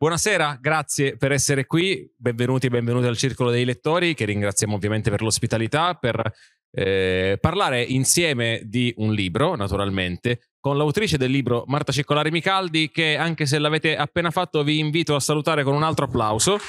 Buonasera, grazie per essere qui, benvenuti e benvenuti al Circolo dei Lettori, che ringraziamo ovviamente per l'ospitalità, per eh, parlare insieme di un libro, naturalmente, con l'autrice del libro Marta Ciccolari Micaldi, che anche se l'avete appena fatto vi invito a salutare con un altro applauso.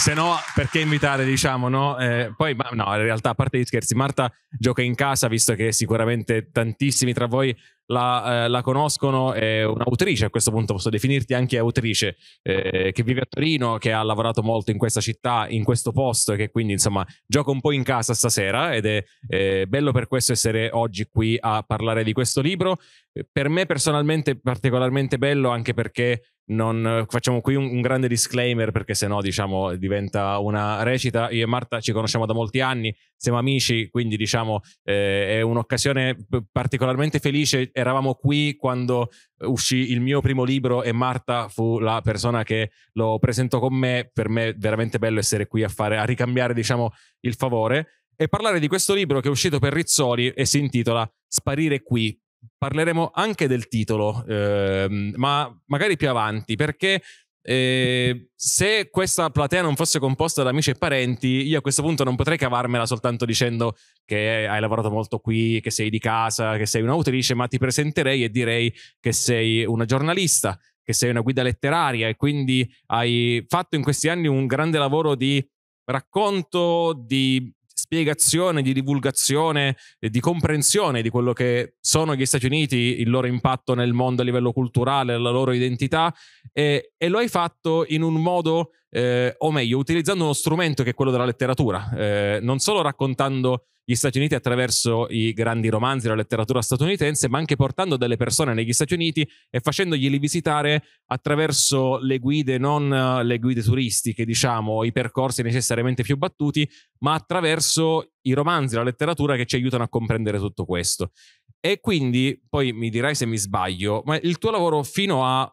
se no, perché invitare, diciamo, no? Eh, poi, ma, no, in realtà, a parte gli scherzi, Marta gioca in casa, visto che sicuramente tantissimi tra voi la, eh, la conoscono, è un'autrice, a questo punto posso definirti anche autrice, eh, che vive a Torino, che ha lavorato molto in questa città, in questo posto, e che quindi, insomma, gioca un po' in casa stasera ed è bello per questo essere oggi qui a parlare di questo libro. Per me personalmente particolarmente bello anche perché non, facciamo qui un, un, grande disclaimer perché sennò diciamo diventa una recita io e Marta ci conosciamo da molti anni siamo amici quindi diciamo eh, è un'occasione particolarmente felice eravamo qui quando uscì il mio primo libro e Marta fu la persona che lo presentò con me per me è veramente bello essere qui a fare a ricambiare diciamo il favore e parlare di questo libro che è uscito per Rizzoli e si intitola Sparire qui parleremo anche del titolo, ehm, ma magari più avanti, perché eh, se questa platea non fosse composta da amici e parenti, io a questo punto non potrei cavarmela soltanto dicendo che hai lavorato molto qui, che sei di casa, che sei un'autrice, ma ti presenterei e direi che sei una giornalista, che sei una guida letteraria e quindi hai fatto in questi anni un grande lavoro di racconto, di spiegazione, di divulgazione, di comprensione di quello che sono gli Stati Uniti, il loro impatto nel mondo a livello culturale, la loro identità, e, e lo hai fatto in un modo, eh, o meglio, utilizzando uno strumento che è quello della letteratura, eh, non solo raccontando gli Stati Uniti attraverso i grandi romanzi la letteratura statunitense, ma anche portando delle persone negli Stati Uniti e facendoglieli visitare attraverso le guide, non eh, le guide turistiche, diciamo, i percorsi necessariamente più battuti, ma attraverso i romanzi, la letteratura che ci aiutano a comprendere tutto questo. E quindi, poi mi dirai se mi sbaglio, ma il tuo lavoro fino a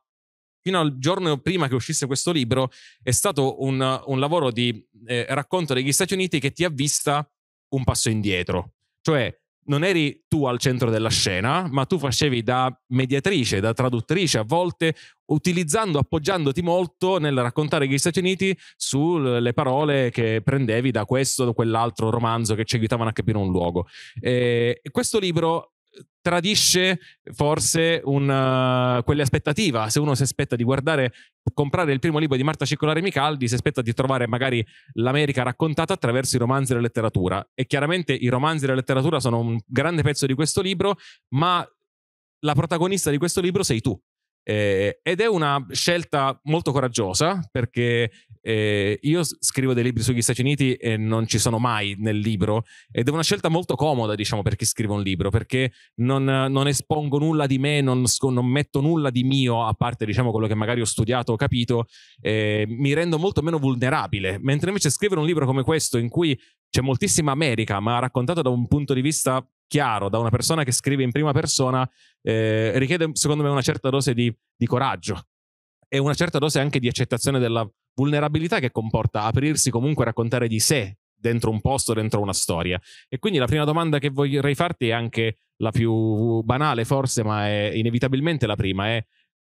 fino al giorno prima che uscisse questo libro, è stato un, un lavoro di eh, racconto degli Stati Uniti che ti ha vista un passo indietro. Cioè, non eri tu al centro della scena, ma tu facevi da mediatrice, da traduttrice a volte, utilizzando, appoggiandoti molto nel raccontare gli Stati Uniti sulle parole che prendevi da questo o quell'altro romanzo che ci aiutavano a capire un luogo. Eh, e questo libro tradisce forse una, eh, quell'aspettativa. Se uno si aspetta di guardare, comprare il primo libro di Marta Circolare Micaldi, si aspetta di trovare magari l'America raccontata attraverso i romanzi della letteratura. E chiaramente i romanzi della letteratura sono un grande pezzo di questo libro, ma la protagonista di questo libro sei tu. Eh, ed è una scelta molto coraggiosa perché eh, io scrivo dei libri sugli Stati Uniti e non ci sono mai nel libro ed è una scelta molto comoda, diciamo, per chi scrive un libro, perché non, non espongo nulla di me, non, non, metto nulla di mio, a parte, diciamo, quello che magari ho studiato o capito, eh, mi rendo molto meno vulnerabile. Mentre invece scrivere un libro come questo, in cui c'è moltissima America, ma raccontato da un punto di vista chiaro, da una persona che scrive in prima persona, eh, richiede secondo me una certa dose di, di coraggio e una certa dose anche di accettazione della vulnerabilità che comporta aprirsi comunque a raccontare di sé dentro un posto, dentro una storia. E quindi la prima domanda che vorrei farti è anche la più banale forse, ma è inevitabilmente la prima, è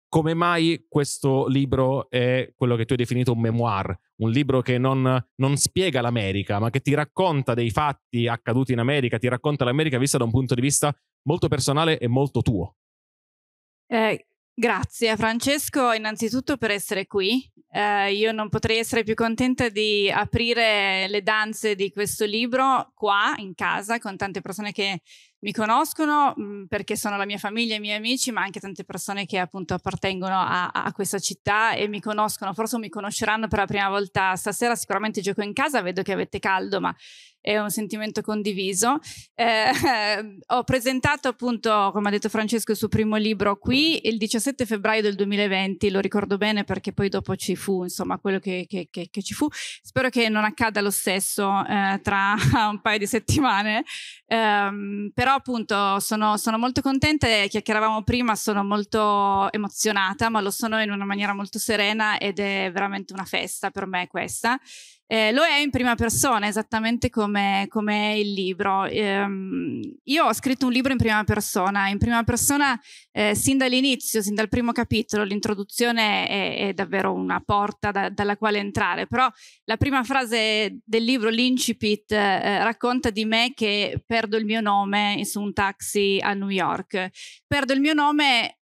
come mai questo libro è quello che tu hai definito un memoir, un libro che non, non, spiega l'America, ma che ti racconta dei fatti accaduti in America, ti racconta l'America vista da un punto di vista molto personale e molto tuo. Eh, Grazie a Francesco innanzitutto per essere qui. Eh, io non potrei essere più contenta di aprire le danze di questo libro qua in casa con tante persone che mi conoscono mh, mm, perché sono la mia famiglia, i miei amici, ma anche tante persone che appunto appartengono a, a questa città e mi conoscono, forse mi conosceranno per la prima volta stasera, sicuramente gioco in casa, vedo che avete caldo, ma è un sentimento condiviso. Eh, ho presentato appunto, come ha detto Francesco, il suo primo libro qui il 17 febbraio del 2020, lo ricordo bene perché poi dopo ci fu, insomma, quello che, che, che, che ci fu. Spero che non accada lo stesso eh, tra un paio di settimane, eh, però appunto sono, sono molto contenta, chiacchieravamo prima, sono molto emozionata, ma lo sono in una maniera molto serena ed è veramente una festa per me questa. Eh, lo è in prima persona, esattamente come, come è il libro. Eh, io ho scritto un libro in prima persona, in prima persona eh, sin dall'inizio, sin dal primo capitolo, l'introduzione è, è davvero una porta da, dalla quale entrare, però la prima frase del libro, l'incipit, eh, racconta di me che perdo il mio nome su un taxi a New York. Perdo il mio nome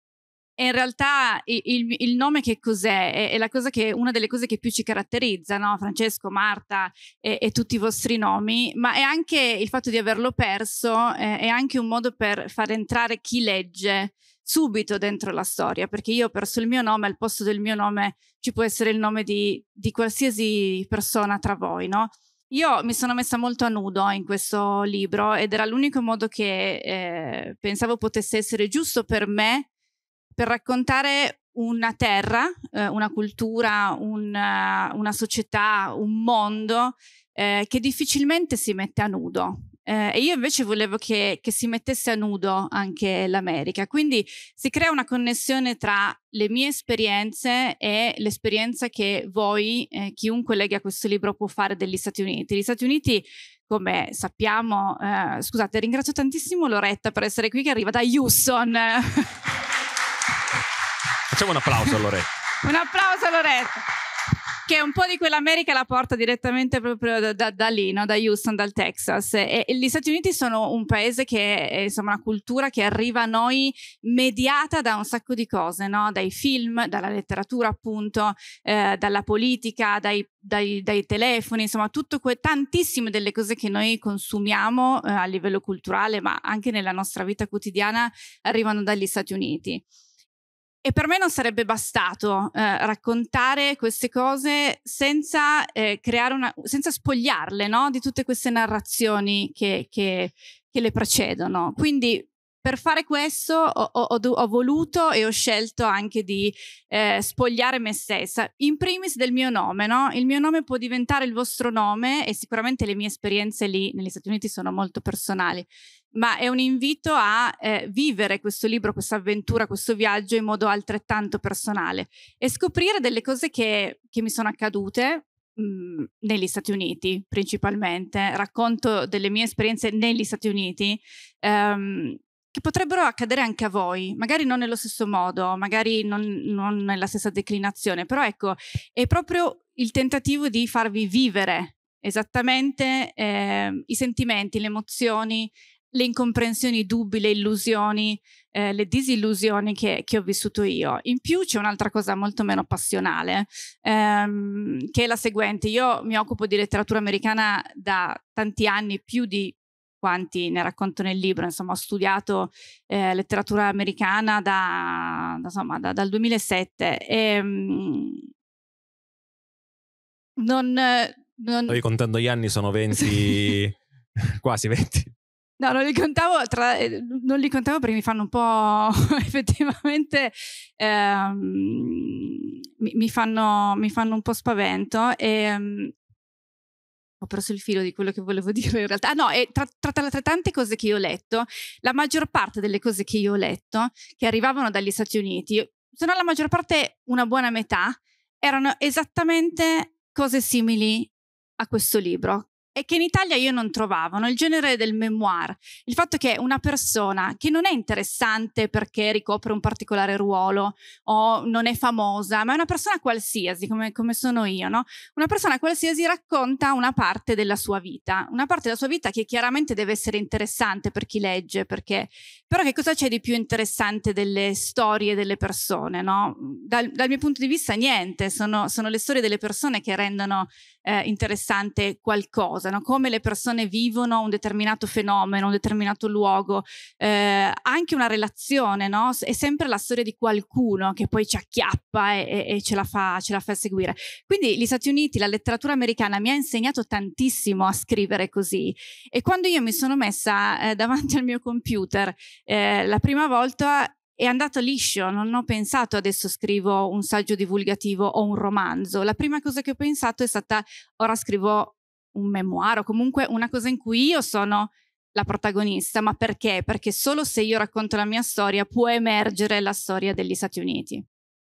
e in realtà il, il, nome che cos'è? È, è che, una delle cose che più ci caratterizza, no? Francesco, Marta e, e, tutti i vostri nomi, ma è anche il fatto di averlo perso, eh, è anche un modo per far entrare chi legge subito dentro la storia, perché io ho perso il mio nome, al posto del mio nome ci può essere il nome di, di qualsiasi persona tra voi, no? Io mi sono messa molto a nudo in questo libro ed era l'unico modo che eh, pensavo potesse essere giusto per me per raccontare una terra, eh, una cultura, un, eh, una società, un mondo eh, che difficilmente si mette a nudo. Eh, e io invece volevo che, che, si mettesse a nudo anche l'America. Quindi si crea una connessione tra le mie esperienze e l'esperienza che voi, eh, chiunque legga questo libro, può fare degli Stati Uniti. Gli Stati Uniti, come sappiamo, eh, scusate, ringrazio tantissimo Loretta per essere qui, che arriva da Houston. Facciamo un applauso a Loretta. un applauso a Loretta. Che un po' di quell'America la porta direttamente proprio da, da, da lì, no? da Houston, dal Texas. E, e, gli Stati Uniti sono un paese che è insomma, una cultura che arriva a noi mediata da un sacco di cose, no? dai film, dalla letteratura appunto, eh, dalla politica, dai dai, dai, telefoni, insomma, tutto que- tantissime delle cose che noi consumiamo eh, a livello culturale, ma anche nella nostra vita quotidiana, arrivano dagli Stati Uniti. E per me non sarebbe bastato eh, raccontare queste cose senza, eh, una, senza spogliarle no? di tutte queste narrazioni che, che, che le precedono. Quindi per fare questo ho, ho, ho, voluto e ho scelto anche di eh, spogliare me stessa, in primis del mio nome, no? Il mio nome può diventare il vostro nome e sicuramente le mie esperienze lì negli Stati Uniti sono molto personali, ma è un invito a eh, vivere questo libro, questa avventura, questo viaggio in modo altrettanto personale e scoprire delle cose che, che mi sono accadute, mm, negli Stati Uniti principalmente, racconto delle mie esperienze negli Stati Uniti, um, che potrebbero accadere anche a voi, magari non nello stesso modo, magari non, non nella stessa declinazione, però ecco, è proprio il tentativo di farvi vivere esattamente eh, i sentimenti, le emozioni, le incomprensioni, i dubbi, le illusioni, eh, le disillusioni che, che, ho vissuto io. In più c'è un'altra cosa molto meno passionale, ehm, che è la seguente. Io mi occupo di letteratura americana da tanti anni, più di quanti ne racconto nel libro, insomma ho studiato eh, letteratura americana da, insomma, da, dal 2007 e mh, non, non... Stavi contando gli anni, sono 20, quasi 20. No, non li, contavo tra, non li contavo perché mi fanno un po' effettivamente ehm, mi, mi, fanno, mi, fanno, un po' spavento e, ehm, ho perso il filo di quello che volevo dire in realtà. Ah no, è tra, tra, tra, tra, tante cose che io ho letto, la maggior parte delle cose che io ho letto, che arrivavano dagli Stati Uniti, se non la maggior parte, una buona metà, erano esattamente cose simili a questo libro, e che in Italia io non trovavano, il genere del memoir, il fatto che una persona che non è interessante perché ricopre un particolare ruolo o non è famosa, ma è una persona qualsiasi, come, come sono io, no? una persona qualsiasi racconta una parte della sua vita, una parte della sua vita che chiaramente deve essere interessante per chi legge, perché però che cosa c'è di più interessante delle storie delle persone? No? Dal, dal, mio punto di vista niente, sono, sono, le storie delle persone che rendono eh, interessante qualcosa cosa, no? come le persone vivono un determinato fenomeno, un determinato luogo, eh, anche una relazione, no? è sempre la storia di qualcuno che poi ci acchiappa e, e, e ce, la fa, ce, la fa, seguire. Quindi gli Stati Uniti, la letteratura americana mi ha insegnato tantissimo a scrivere così e quando io mi sono messa eh, davanti al mio computer eh, la prima volta è andato liscio, non ho pensato adesso scrivo un saggio divulgativo o un romanzo. La prima cosa che ho pensato è stata ora scrivo un memoir o comunque una cosa in cui io sono la protagonista, ma perché? Perché solo se io racconto la mia storia può emergere la storia degli Stati Uniti.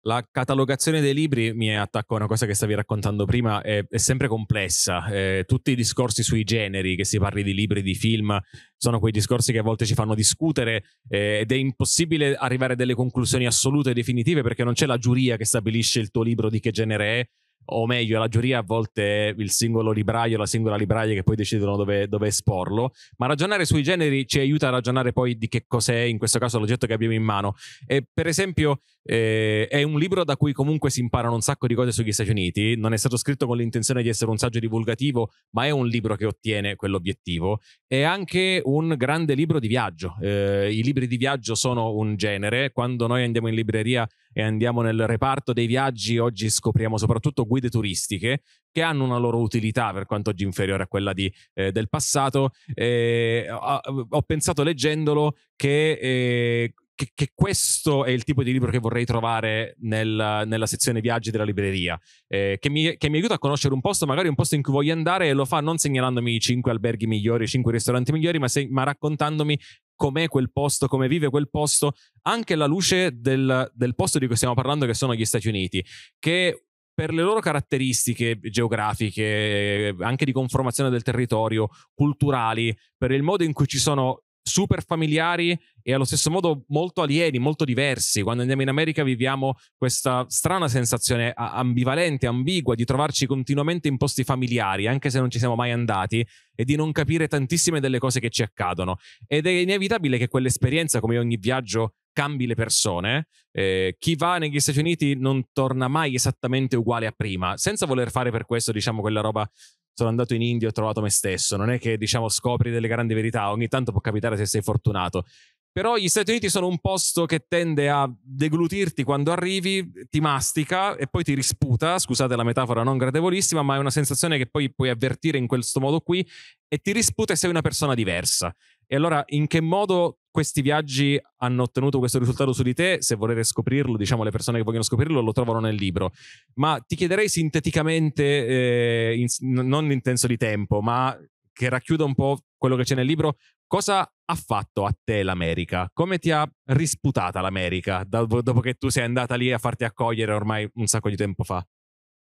La catalogazione dei libri, mi attacco a una cosa che stavi raccontando prima, è, è sempre complessa. Eh, tutti i discorsi sui generi, che si parli di libri, di film, sono quei discorsi che a volte ci fanno discutere eh, ed è impossibile arrivare a delle conclusioni assolute e definitive perché non c'è la giuria che stabilisce il tuo libro di che genere è o meglio, la giuria a volte è il singolo libraio, la singola libraia che poi decidono dove, dove, esporlo, ma ragionare sui generi ci aiuta a ragionare poi di che cos'è, in questo caso, l'oggetto che abbiamo in mano. E, per esempio, eh, è un libro da cui comunque si imparano un sacco di cose sugli Stati Uniti, non è stato scritto con l'intenzione di essere un saggio divulgativo, ma è un libro che ottiene quell'obiettivo. È anche un grande libro di viaggio. Eh, I libri di viaggio sono un genere, quando noi andiamo in libreria e andiamo nel reparto dei viaggi, oggi scopriamo soprattutto guide turistiche che hanno una loro utilità per quanto oggi inferiore a quella di, eh, del passato. Eh, ho, ho, pensato leggendolo che, eh, che, che, questo è il tipo di libro che vorrei trovare nel, nella sezione viaggi della libreria, eh, che mi, che, mi, aiuta a conoscere un posto, magari un posto in cui voglio andare e lo fa non segnalandomi i 5 alberghi migliori, i 5 ristoranti migliori, ma, se, ma raccontandomi com'è quel posto, come vive quel posto, anche alla luce del, del posto di cui stiamo parlando, che sono gli Stati Uniti, che per le loro caratteristiche geografiche, anche di conformazione del territorio, culturali, per il modo in cui ci sono super familiari e allo stesso modo molto alieni, molto diversi. Quando andiamo in America viviamo questa strana sensazione ambivalente, ambigua di trovarci continuamente in posti familiari, anche se non ci siamo mai andati, e di non capire tantissime delle cose che ci accadono. Ed è inevitabile che quell'esperienza, come ogni viaggio, cambi le persone. Eh, chi va negli Stati Uniti non torna mai esattamente uguale a prima, senza voler fare per questo, diciamo, quella roba sono andato in India e ho trovato me stesso. Non è che, diciamo, scopri delle grandi verità, ogni tanto può capitare se sei fortunato. Però gli Stati Uniti sono un posto che tende a deglutirti quando arrivi, ti mastica e poi ti risputa, scusate la metafora non gradevolissima, ma è una sensazione che poi puoi avvertire in questo modo qui, e ti risputa e sei una persona diversa. E allora in che modo questi viaggi hanno ottenuto questo risultato su di te? Se volete scoprirlo, diciamo le persone che vogliono scoprirlo lo trovano nel libro. Ma ti chiederei sinteticamente, eh, in, non in senso di tempo, ma che racchiuda un po' quello che c'è nel libro, cosa ha fatto a te l'America? Come ti ha risputata l'America dopo, dopo che tu sei andata lì a farti accogliere ormai un sacco di tempo fa?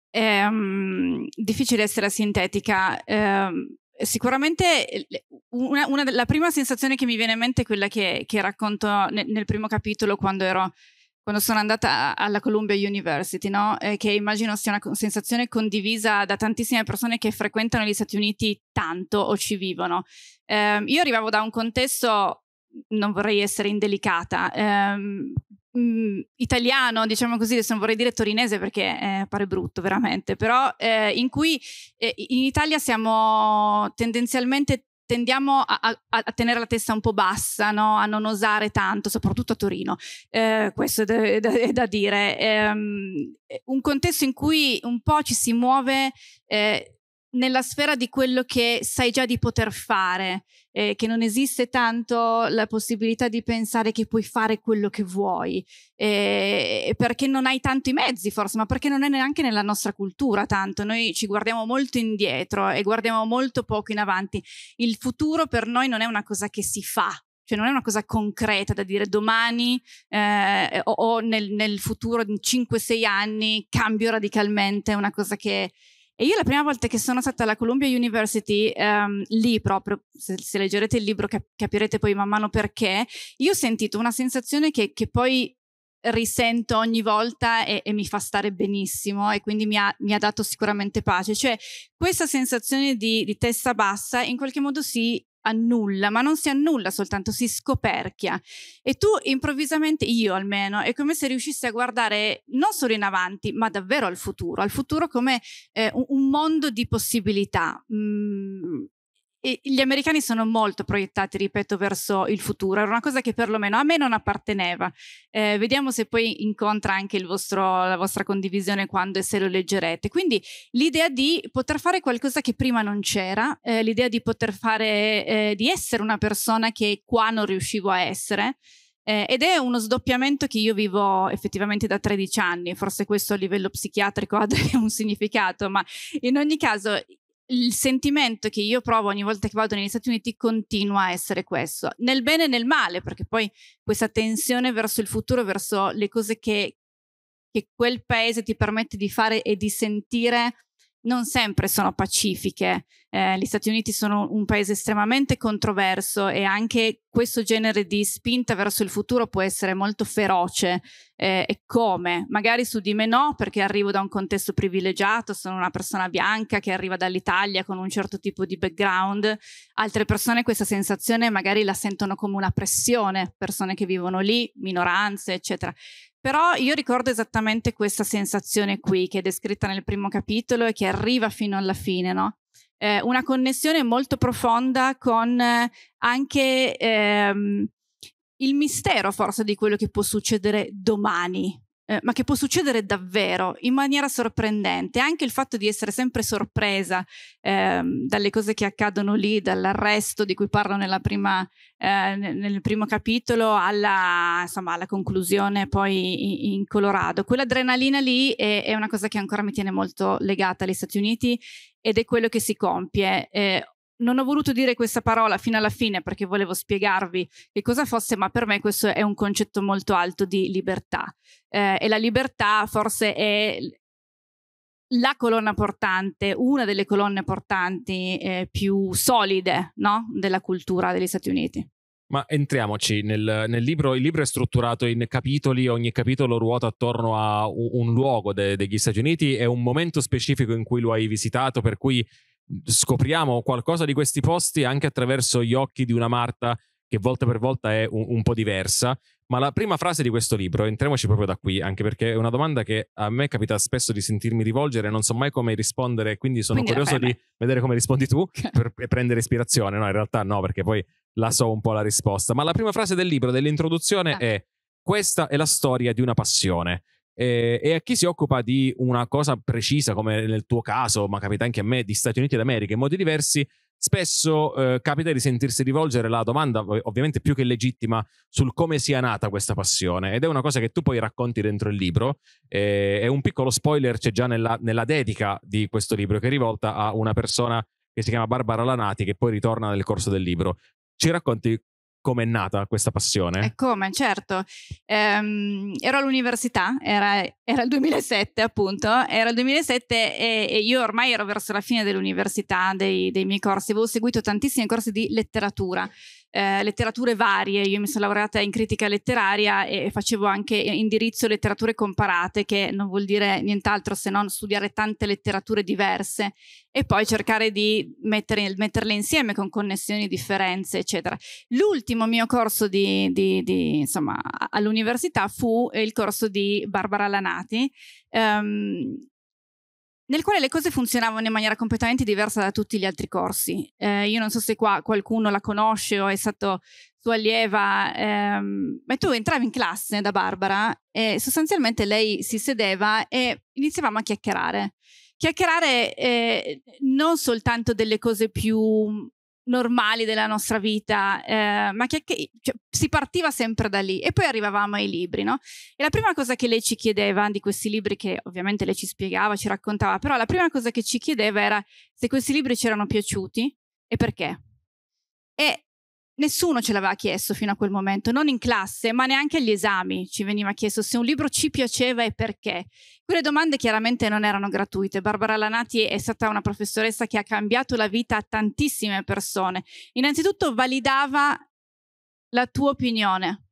È um, ehm, difficile essere sintetica. Um, Sicuramente eh, una, una, la prima sensazione che mi viene in mente è quella che, che racconto nel, nel, primo capitolo quando, ero, quando sono andata alla Columbia University, no? eh, che immagino sia una sensazione condivisa da tantissime persone che frequentano gli Stati Uniti tanto o ci vivono. Eh, io arrivavo da un contesto, non vorrei essere indelicata, ehm, mh, mhmm, italiano, diciamo così, adesso non vorrei dire torinese perché eh, pare brutto veramente, però eh, in cui eh, in Italia siamo tendenzialmente tendiamo a, a, a, tenere la testa un po' bassa, no? a non osare tanto, soprattutto a Torino. Eh, questo è da, è da, è da dire. Eh, un contesto in cui un po' ci si muove eh, nella sfera di quello che sai già di poter fare, eh, che non esiste tanto la possibilità di pensare che puoi fare quello che vuoi, eh, perché non hai tanto i mezzi forse, ma perché non è neanche nella nostra cultura tanto, noi ci guardiamo molto indietro e guardiamo molto poco in avanti, il futuro per noi non è una cosa che si fa, cioè non è una cosa concreta da dire domani eh, o, o, nel, nel futuro, in 5-6 anni, cambio radicalmente, è una cosa che e io la prima volta che sono stata alla Columbia University, um, lì proprio, se, se, leggerete il libro cap- capirete poi man mano perché, io ho sentito una sensazione che, che poi risento ogni volta e, e, mi fa stare benissimo e quindi mi ha, mi ha dato sicuramente pace. Cioè questa sensazione di, di, testa bassa in qualche modo si annulla, ma non si annulla soltanto, si scoperchia. E tu improvvisamente, io almeno, è come se riuscissi a guardare non solo in avanti, ma davvero al futuro, al futuro come eh, un mondo di possibilità. Mm, e gli americani sono molto proiettati, ripeto, verso il futuro. Era una cosa che perlomeno a me non apparteneva. Eh, vediamo se poi incontra anche vostro, la vostra condivisione quando e se lo leggerete. Quindi l'idea di poter fare qualcosa che prima non c'era, eh, l'idea di poter fare, eh, di essere una persona che qua non riuscivo a essere. Eh, ed è uno sdoppiamento che io vivo effettivamente da 13 anni, forse questo a livello psichiatrico ha un significato, ma in ogni caso il sentimento che io provo ogni volta che vado negli Stati Uniti continua a essere questo, nel bene e nel male, perché poi questa tensione verso il futuro, verso le cose che, che quel paese ti permette di fare e di sentire, non sempre sono pacifiche. Eh, gli Stati Uniti sono un paese estremamente controverso e anche questo genere di spinta verso il futuro può essere molto feroce. Eh, e come? Magari su di me no, perché arrivo da un contesto privilegiato, sono una persona bianca che arriva dall'Italia con un certo tipo di background. Altre persone questa sensazione magari la sentono come una pressione, persone che vivono lì, minoranze, eccetera. Però io ricordo esattamente questa sensazione qui che è descritta nel primo capitolo e che arriva fino alla fine, no? Eh, una connessione molto profonda con eh, anche ehm, il mistero forse di quello che può succedere domani, eh, ma che può succedere davvero in maniera sorprendente. Anche il fatto di essere sempre sorpresa eh, dalle cose che accadono lì, dall'arresto di cui parlo prima, eh, nel primo capitolo alla, insomma, alla conclusione poi in, in, Colorado. Quell'adrenalina lì è, è, una cosa che ancora mi tiene molto legata agli Stati Uniti ed è quello che si compie. Eh, non ho voluto dire questa parola fino alla fine perché volevo spiegarvi che cosa fosse, ma per me questo è un concetto molto alto di libertà. Eh, e la libertà forse è la colonna portante, una delle colonne portanti eh, più solide no? della cultura degli Stati Uniti. Ma entriamoci nel, nel, libro. Il libro è strutturato in capitoli, ogni capitolo ruota attorno a un, un luogo de, degli Stati Uniti e un momento specifico in cui lo hai visitato, per cui scopriamo qualcosa di questi posti anche attraverso gli occhi di una Marta che volta per volta è un, un po' diversa. Ma la prima frase di questo libro, entriamoci proprio da qui, anche perché è una domanda che a me capita spesso di sentirmi rivolgere, non so mai come rispondere, quindi sono quindi curioso eh, di vedere come rispondi tu per prendere ispirazione. No, in realtà no, perché poi la so un po' la risposta. Ma la prima frase del libro, dell'introduzione, ah. è questa è la storia di una passione eh, e a chi si occupa di una cosa precisa, come nel tuo caso, ma capita anche a me, di Stati Uniti d'America in modi diversi, spesso eh, capita di sentirsi rivolgere la domanda, ovviamente più che legittima, sul come sia nata questa passione. Ed è una cosa che tu poi racconti dentro il libro. Eh, e un piccolo spoiler c'è già nella, nella dedica di questo libro, che è rivolta a una persona che si chiama Barbara Lanati, che poi ritorna nel corso del libro. Ci racconti come è nata questa passione? E come, certo. Ehm, ero all'università, era, era, il 2007 appunto, era il 2007 e, e, io ormai ero verso la fine dell'università, dei, dei miei corsi, avevo seguito tantissimi corsi di letteratura eh, letterature varie, io mi sono laureata in critica letteraria e facevo anche eh, indirizzo letterature comparate, che non vuol dire nient'altro se non studiare tante letterature diverse e poi cercare di mettere, metterle insieme con connessioni, differenze, eccetera. L'ultimo mio corso di, di, di, insomma, all'università fu il corso di Barbara Lanati. Um, nel quale le cose funzionavano in maniera completamente diversa da tutti gli altri corsi. Eh, io non so se qua qualcuno la conosce o è stato sua allieva, ehm, ma tu entravi in classe da Barbara e sostanzialmente lei si sedeva e iniziavamo a chiacchierare. Chiacchierare eh, non soltanto delle cose più normali della nostra vita, eh, ma che, che cioè, si partiva sempre da lì e poi arrivavamo ai libri, no? E la prima cosa che lei ci chiedeva di questi libri, che ovviamente lei ci spiegava, ci raccontava, però la prima cosa che ci chiedeva era se questi libri ci erano piaciuti e perché. E nessuno ce l'aveva chiesto fino a quel momento, non in classe, ma neanche agli esami ci veniva chiesto se un libro ci piaceva e perché. Quelle domande chiaramente non erano gratuite. Barbara Lanati è stata una professoressa che ha cambiato la vita a tantissime persone. Innanzitutto validava la tua opinione,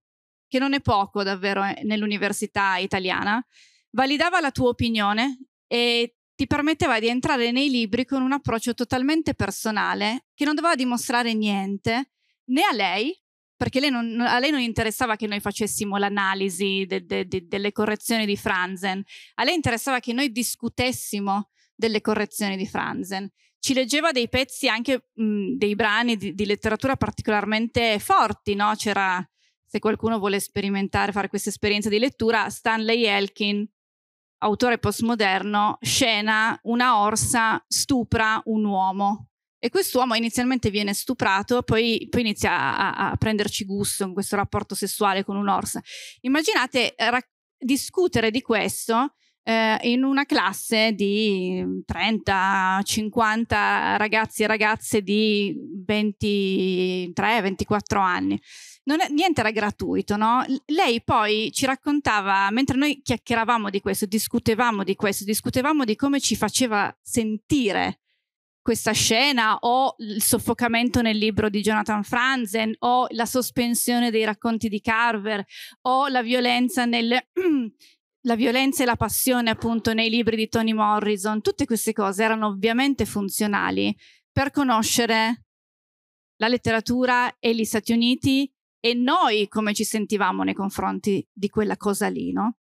che non è poco davvero eh, nell'università italiana, validava la tua opinione e ti permetteva di entrare nei libri con un approccio totalmente personale che non doveva dimostrare niente né a lei, perché lei non, a lei non interessava che noi facessimo l'analisi de, de, de, delle correzioni di Franzen, a lei interessava che noi discutessimo delle correzioni di Franzen. Ci leggeva dei pezzi, anche mh, dei brani di, di, letteratura particolarmente forti, no? C'era, se qualcuno vuole sperimentare, fare questa esperienza di lettura, Stanley Elkin, autore postmoderno, scena una orsa stupra un uomo e quest'uomo inizialmente viene stuprato, poi, poi inizia a, a, prenderci gusto in questo rapporto sessuale con un'orsa. Immaginate eh, rac- discutere di questo eh, in una classe di 30-50 ragazzi e ragazze di 23-24 anni. È, niente era gratuito, no? Lei poi ci raccontava, mentre noi chiacchieravamo di questo, discutevamo di questo, discutevamo di come ci faceva sentire questa scena o il soffocamento nel libro di Jonathan Franzen o la sospensione dei racconti di Carver o la violenza nel la violenza e la passione appunto nei libri di Toni Morrison, tutte queste cose erano ovviamente funzionali per conoscere la letteratura e gli Stati Uniti e noi come ci sentivamo nei confronti di quella cosa lì, no?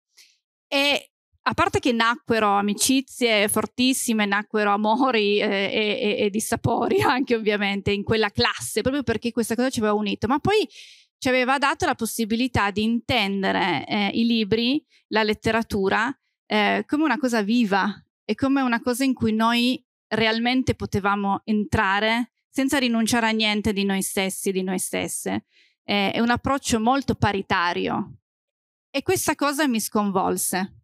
E a parte che nacquero amicizie fortissime, nacquero amori eh, e, e, e dissapori anche ovviamente in quella classe, proprio perché questa cosa ci aveva unito, ma poi ci aveva dato la possibilità di intendere eh, i libri, la letteratura, eh, come una cosa viva e come una cosa in cui noi realmente potevamo entrare senza rinunciare a niente di noi stessi, e di noi stesse. Eh, è un approccio molto paritario e questa cosa mi sconvolse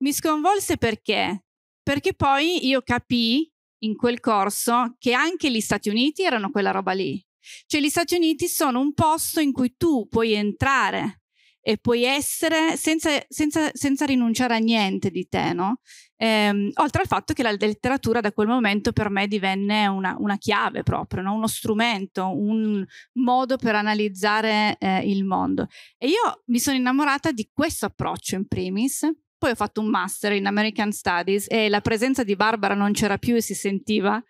mi sconvolse perché? Perché poi io capii in quel corso che anche gli Stati Uniti erano quella roba lì. Cioè gli Stati Uniti sono un posto in cui tu puoi entrare e puoi essere senza, senza, senza rinunciare a niente di te, no? Ehm, oltre al fatto che la letteratura da quel momento per me divenne una, una chiave proprio, no? uno strumento, un modo per analizzare eh, il mondo. E io mi sono innamorata di questo approccio in primis, poi ho fatto un master in American Studies e la presenza di Barbara non c'era più e si sentiva,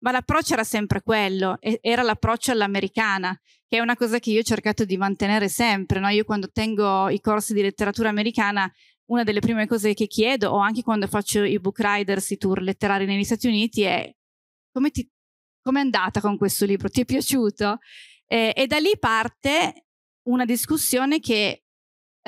ma l'approccio era sempre quello, era l'approccio all'americana, che è una cosa che io ho cercato di mantenere sempre. No? Io quando tengo i corsi di letteratura americana, una delle prime cose che chiedo, o anche quando faccio i book riders, i tour letterari negli Stati Uniti, è come ti, com'è andata con questo libro? Ti è piaciuto? Eh, e da lì parte una discussione che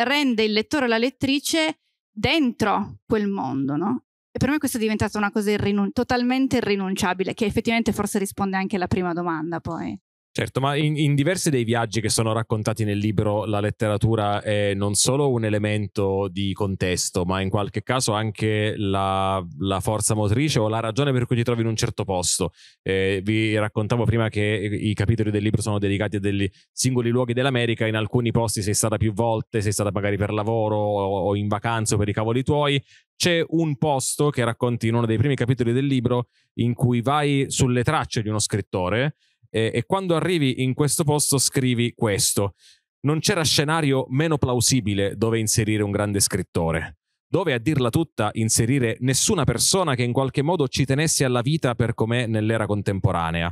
rende il lettore o la lettrice dentro quel mondo, no? E per me questo è diventato una cosa irrinun- totalmente irrinunciabile, che effettivamente forse risponde anche alla prima domanda poi. Certo, ma in, in, diversi dei viaggi che sono raccontati nel libro la letteratura è non solo un elemento di contesto, ma in qualche caso anche la, la forza motrice o la ragione per cui ti trovi in un certo posto. Eh, vi raccontavo prima che i capitoli del libro sono dedicati a dei singoli luoghi dell'America, in alcuni posti sei stata più volte, sei stata magari per lavoro o in vacanza o per i cavoli tuoi, c'è un posto che racconti in uno dei primi capitoli del libro in cui vai sulle tracce di uno scrittore eh, e quando arrivi in questo posto scrivi questo. Non c'era scenario meno plausibile dove inserire un grande scrittore dove a dirla tutta inserire nessuna persona che in qualche modo ci tenesse alla vita per com'è nell'era contemporanea.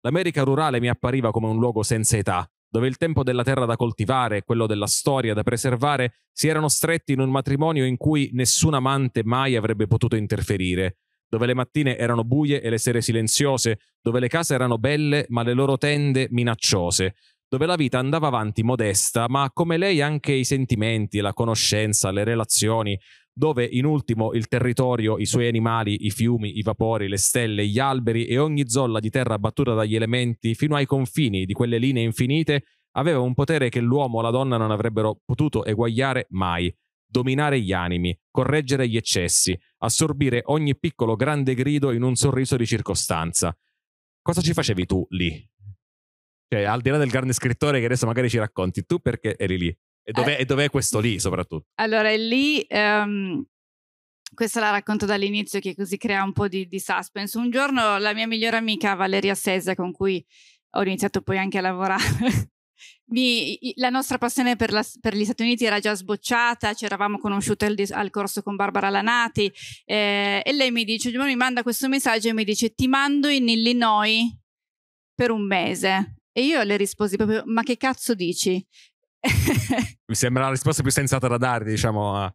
L'America rurale mi appariva come un luogo senza età, dove il tempo della terra da coltivare e quello della storia da preservare si erano stretti in un matrimonio in cui nessun amante mai avrebbe potuto interferire, dove le mattine erano buie e le sere silenziose, dove le case erano belle ma le loro tende minacciose, dove la vita andava avanti modesta, ma come lei anche i sentimenti, la conoscenza, le relazioni, dove in ultimo il territorio, i suoi animali, i fiumi, i vapori, le stelle, gli alberi e ogni zolla di terra battuta dagli elementi fino ai confini di quelle linee infinite aveva un potere che l'uomo o la donna non avrebbero potuto eguagliare mai dominare gli animi, correggere gli eccessi, assorbire ogni piccolo grande grido in un sorriso di circostanza. Cosa ci facevi tu lì? Cioè, al di là del grande scrittore che adesso magari ci racconti, tu perché eri lì? E dov'è, eh, e dov'è questo lì soprattutto? Allora, lì, um, questa la racconto dall'inizio che così crea un po' di, di suspense. Un giorno la mia migliore amica Valeria Sesa, con cui ho iniziato poi anche a lavorare mi, la nostra passione per, la, per, gli Stati Uniti era già sbocciata, ci eravamo conosciute al, al corso con Barbara Lanati eh, e lei mi dice, mi manda questo messaggio e mi dice ti mando in Illinois per un mese. E io le risposi proprio, ma che cazzo dici? mi sembra la risposta più sensata da dare diciamo. A...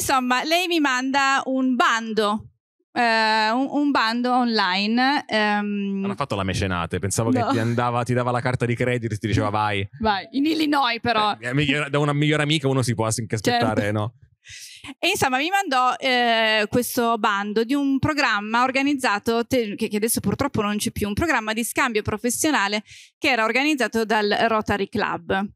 Insomma, lei mi manda un bando eh, un, un, bando online. Ehm... Non ha fatto la mecenate, pensavo no. che ti, andava, ti dava la carta di credito e ti diceva vai. Vai, in Illinois però. Eh, eh migliore, da una migliore amica uno si può anche aspettare, certo. no? E insomma mi mandò eh, questo bando di un programma organizzato, te- che adesso purtroppo non c'è più, un programma di scambio professionale che era organizzato dal Rotary Club.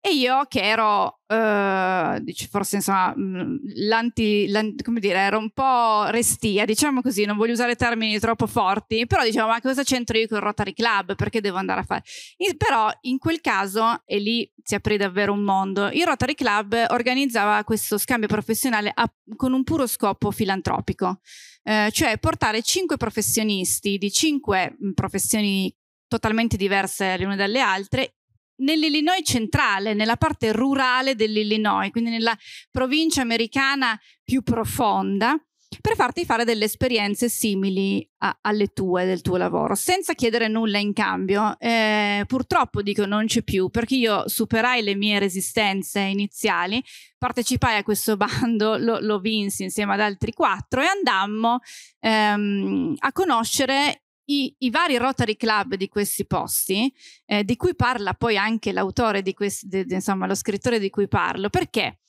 E io che ero, eh, forse insomma, mm, l'anti, l'anti, come dire, ero un po' restia, diciamo così, non voglio usare termini troppo forti, però dicevo, ma cosa c'entro io con il Rotary Club? Perché devo andare a fare? In, però in quel caso, e lì si aprì davvero un mondo, il Rotary Club organizzava questo scambio professionale a, con un puro scopo filantropico, eh, cioè portare cinque professionisti di cinque mm, professioni totalmente diverse le une dalle altre nell'Illinois centrale, nella parte rurale dell'Illinois, quindi nella provincia americana più profonda, per farti fare delle esperienze simili a, alle tue del tuo lavoro, senza chiedere nulla in cambio. Eh, purtroppo dico non c'è più, perché io superai le mie resistenze iniziali, partecipai a questo bando, lo, lo vinsi insieme ad altri quattro e andammo ehm, a conoscere i, i, vari Rotary Club di questi posti, eh, di cui parla poi anche l'autore di questi, insomma, lo scrittore di cui parlo, perché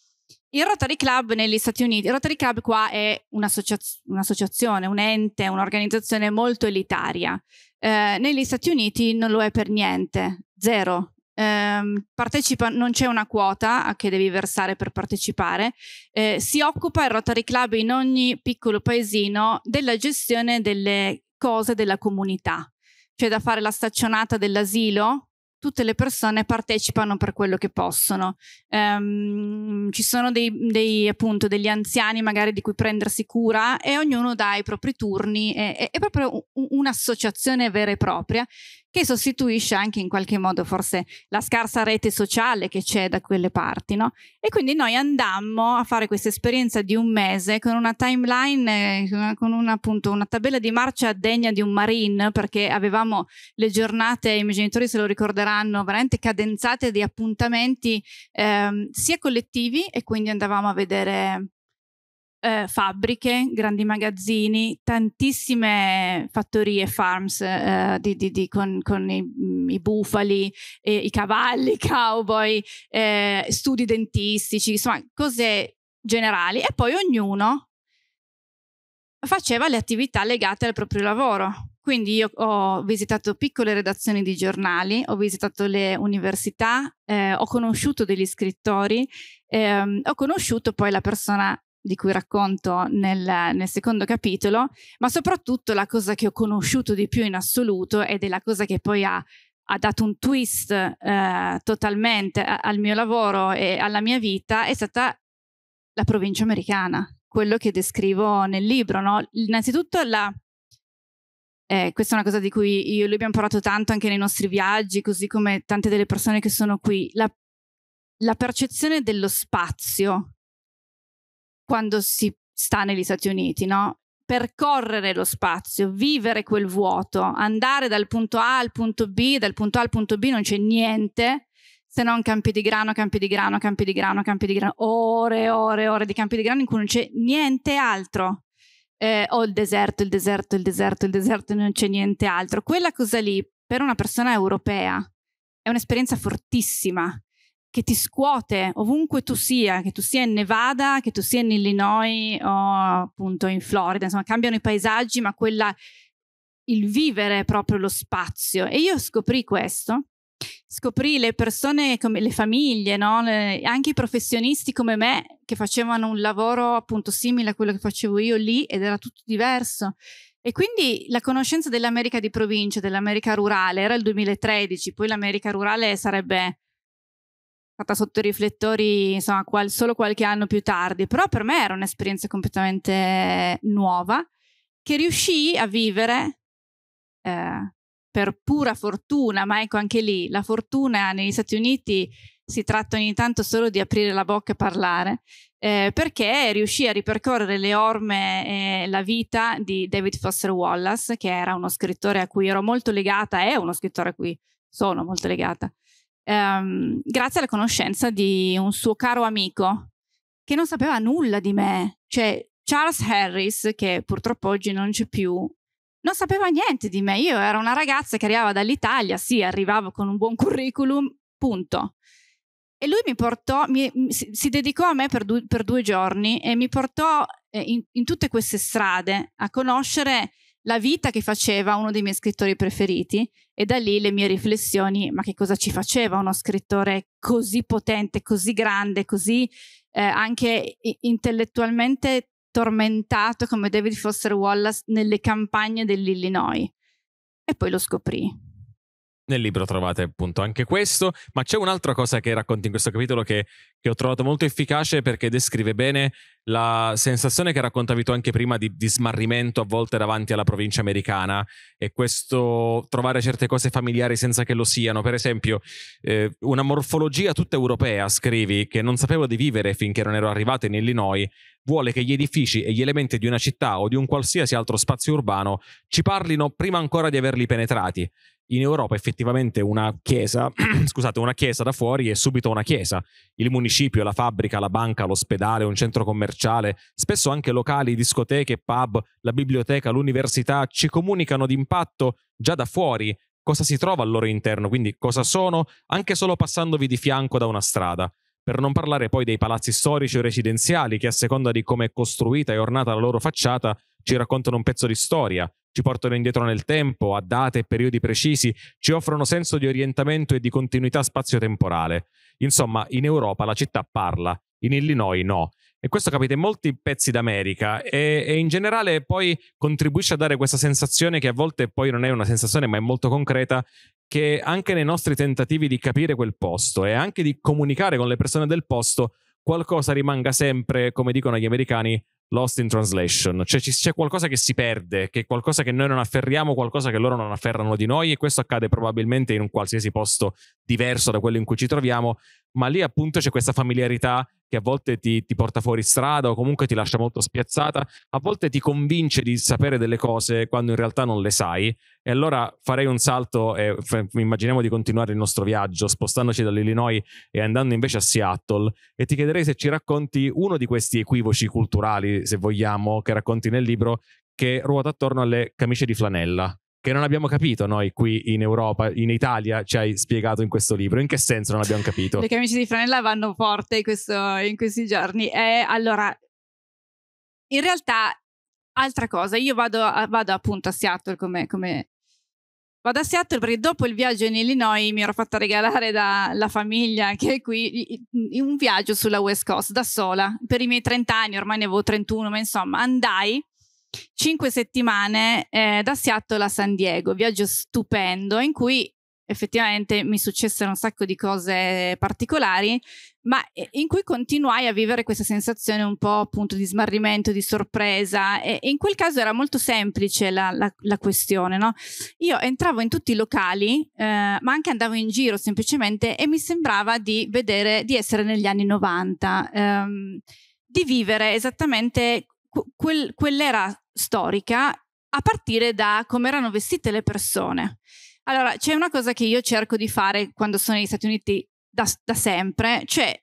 il Rotary Club negli Stati Uniti, il Rotary Club qua è un'associaz- un'associazione, un ente, un'organizzazione molto elitaria. Eh, negli Stati Uniti non lo è per niente, zero. Eh, partecipa, non c'è una quota che devi versare per partecipare. Eh, si occupa il Rotary Club in ogni piccolo paesino della gestione delle cose della comunità. Cioè da fare la staccionata dell'asilo, tutte le persone partecipano per quello che possono. Um, ci sono dei, dei, appunto, degli anziani magari di cui prendersi cura e ognuno dà i propri turni, è, è proprio un'associazione vera e propria che sostituisce anche in qualche modo forse la scarsa rete sociale che c'è da quelle parti. No? E quindi noi andammo a fare questa esperienza di un mese con una timeline, eh, con una, appunto, una tabella di marcia degna di un marine, perché avevamo le giornate, i miei genitori se lo ricorderanno, veramente cadenzate di appuntamenti eh, sia collettivi e quindi andavamo a vedere eh, fabbriche, grandi magazzini, tantissime fattorie, farms eh, di, di, di, con, con i, mm, i, bufali, eh, i cavalli, i cowboy, eh, studi dentistici, insomma cose generali e poi ognuno faceva le attività legate al proprio lavoro. Quindi io ho visitato piccole redazioni di giornali, ho visitato le università, eh, ho conosciuto degli scrittori, ehm, ho conosciuto poi la persona di cui racconto nel, nel, secondo capitolo, ma soprattutto la cosa che ho conosciuto di più in assoluto ed è la cosa che poi ha, ha dato un twist eh, totalmente al mio lavoro e alla mia vita, è stata la provincia americana, quello che descrivo nel libro. No? Innanzitutto la, eh, questa è una cosa di cui io e lui abbiamo parlato tanto anche nei nostri viaggi, così come tante delle persone che sono qui. La, la percezione dello spazio quando si sta negli Stati Uniti, no? Percorrere lo spazio, vivere quel vuoto, andare dal punto A al punto B, dal punto A al punto B non c'è niente se non campi di grano, campi di grano, campi di grano, campi di grano, ore e ore e ore di campi di grano in cui non c'è niente altro. Eh, o il deserto, il deserto, il deserto, il deserto, non c'è niente altro. Quella cosa lì, per una persona europea, è un'esperienza fortissima che ti scuote ovunque tu sia, che tu sia in Nevada, che tu sia in Illinois o appunto in Florida, insomma cambiano i paesaggi, ma quella, il vivere è proprio lo spazio. E io scoprì questo, scoprì le persone, come le famiglie, no? le, anche i professionisti come me che facevano un lavoro appunto simile a quello che facevo io lì ed era tutto diverso. E quindi la conoscenza dell'America di provincia, dell'America rurale, era il 2013, poi l'America rurale sarebbe stata sotto i riflettori insomma, qual- solo qualche anno più tardi, però per me era un'esperienza completamente nuova che riuscì a vivere eh, per pura fortuna, ma ecco anche lì la fortuna negli Stati Uniti si tratta ogni tanto solo di aprire la bocca e parlare, eh, perché riuscì a ripercorrere le orme e la vita di David Foster Wallace, che era uno scrittore a cui ero molto legata, è uno scrittore a cui sono molto legata, ehm, grazie alla conoscenza di un suo caro amico che non sapeva nulla di me, cioè Charles Harris, che purtroppo oggi non c'è più, non sapeva niente di me. Io ero una ragazza che arrivava dall'Italia, sì, arrivavo con un buon curriculum, punto. E lui mi portò, mi, si, dedicò a me per, du, per, due giorni e mi portò eh, in, in, tutte queste strade a conoscere la vita che faceva uno dei miei scrittori preferiti e da lì le mie riflessioni, ma che cosa ci faceva uno scrittore così potente, così grande, così eh, anche intellettualmente tormentato come David Foster Wallace nelle campagne dell'Illinois? E poi lo scoprì. Nel libro trovate appunto anche questo, ma c'è un'altra cosa che racconti in questo capitolo che, che ho trovato molto efficace perché descrive bene la sensazione che raccontavi tu anche prima di, di, smarrimento a volte davanti alla provincia americana e questo trovare certe cose familiari senza che lo siano. Per esempio, eh, una morfologia tutta europea, scrivi, che non sapevo di vivere finché non ero arrivato in Illinois, vuole che gli edifici e gli elementi di una città o di un qualsiasi altro spazio urbano ci parlino prima ancora di averli penetrati in Europa effettivamente una chiesa, scusate, una chiesa da fuori è subito una chiesa. Il municipio, la fabbrica, la banca, l'ospedale, un centro commerciale, spesso anche locali, discoteche, pub, la biblioteca, l'università ci comunicano d'impatto già da fuori cosa si trova al loro interno, quindi cosa sono, anche solo passandovi di fianco da una strada. Per non parlare poi dei palazzi storici o residenziali che a seconda di come è costruita e ornata la loro facciata ci raccontano un pezzo di storia, ci portano indietro nel tempo, a date e periodi precisi, ci offrono senso di orientamento e di continuità spazio-temporale. Insomma, in Europa la città parla, in Illinois no. E questo capita in molti pezzi d'America e, e, in generale poi contribuisce a dare questa sensazione che a volte poi non è una sensazione ma è molto concreta che anche nei nostri tentativi di capire quel posto e anche di comunicare con le persone del posto qualcosa rimanga sempre, come dicono gli americani, Lost in Translation, cioè c'è qualcosa che si perde, che è qualcosa che noi non afferriamo, qualcosa che loro non afferrano di noi e questo accade probabilmente in un qualsiasi posto diverso da quello in cui ci troviamo, ma lì appunto c'è questa familiarità che a volte ti, ti, porta fuori strada o comunque ti lascia molto spiazzata, a volte ti convince di sapere delle cose quando in realtà non le sai. E allora farei un salto e f- immaginiamo di continuare il nostro viaggio spostandoci dall'Illinois e andando invece a Seattle e ti chiederei se ci racconti uno di questi equivoci culturali, se vogliamo, che racconti nel libro che ruota attorno alle camicie di flanella che non abbiamo capito noi qui in Europa, in Italia, ci hai spiegato in questo libro. In che senso non abbiamo capito? Perché amici di Franella vanno forte questo, in questi giorni. E allora, in realtà, altra cosa, io vado, vado appunto a Seattle come, come... Vado a Seattle perché dopo il viaggio in Illinois mi ero fatta regalare dalla famiglia che è qui un viaggio sulla West Coast da sola per i miei 30 anni, ormai ne avevo 31, ma insomma andai cinque settimane eh, da Seattle a San Diego, viaggio stupendo in cui effettivamente mi successero un sacco di cose particolari, ma eh, in cui continuai a vivere questa sensazione un po' appunto di smarrimento, di sorpresa e in quel caso era molto semplice la, la, la questione, no? Io entravo in tutti i locali, eh, ma anche andavo in giro semplicemente e mi sembrava di vedere, di essere negli anni 90, ehm, di vivere esattamente quell'era storica a partire da come erano vestite le persone. Allora, c'è una cosa che io cerco di fare quando sono negli Stati Uniti da, da sempre, cioè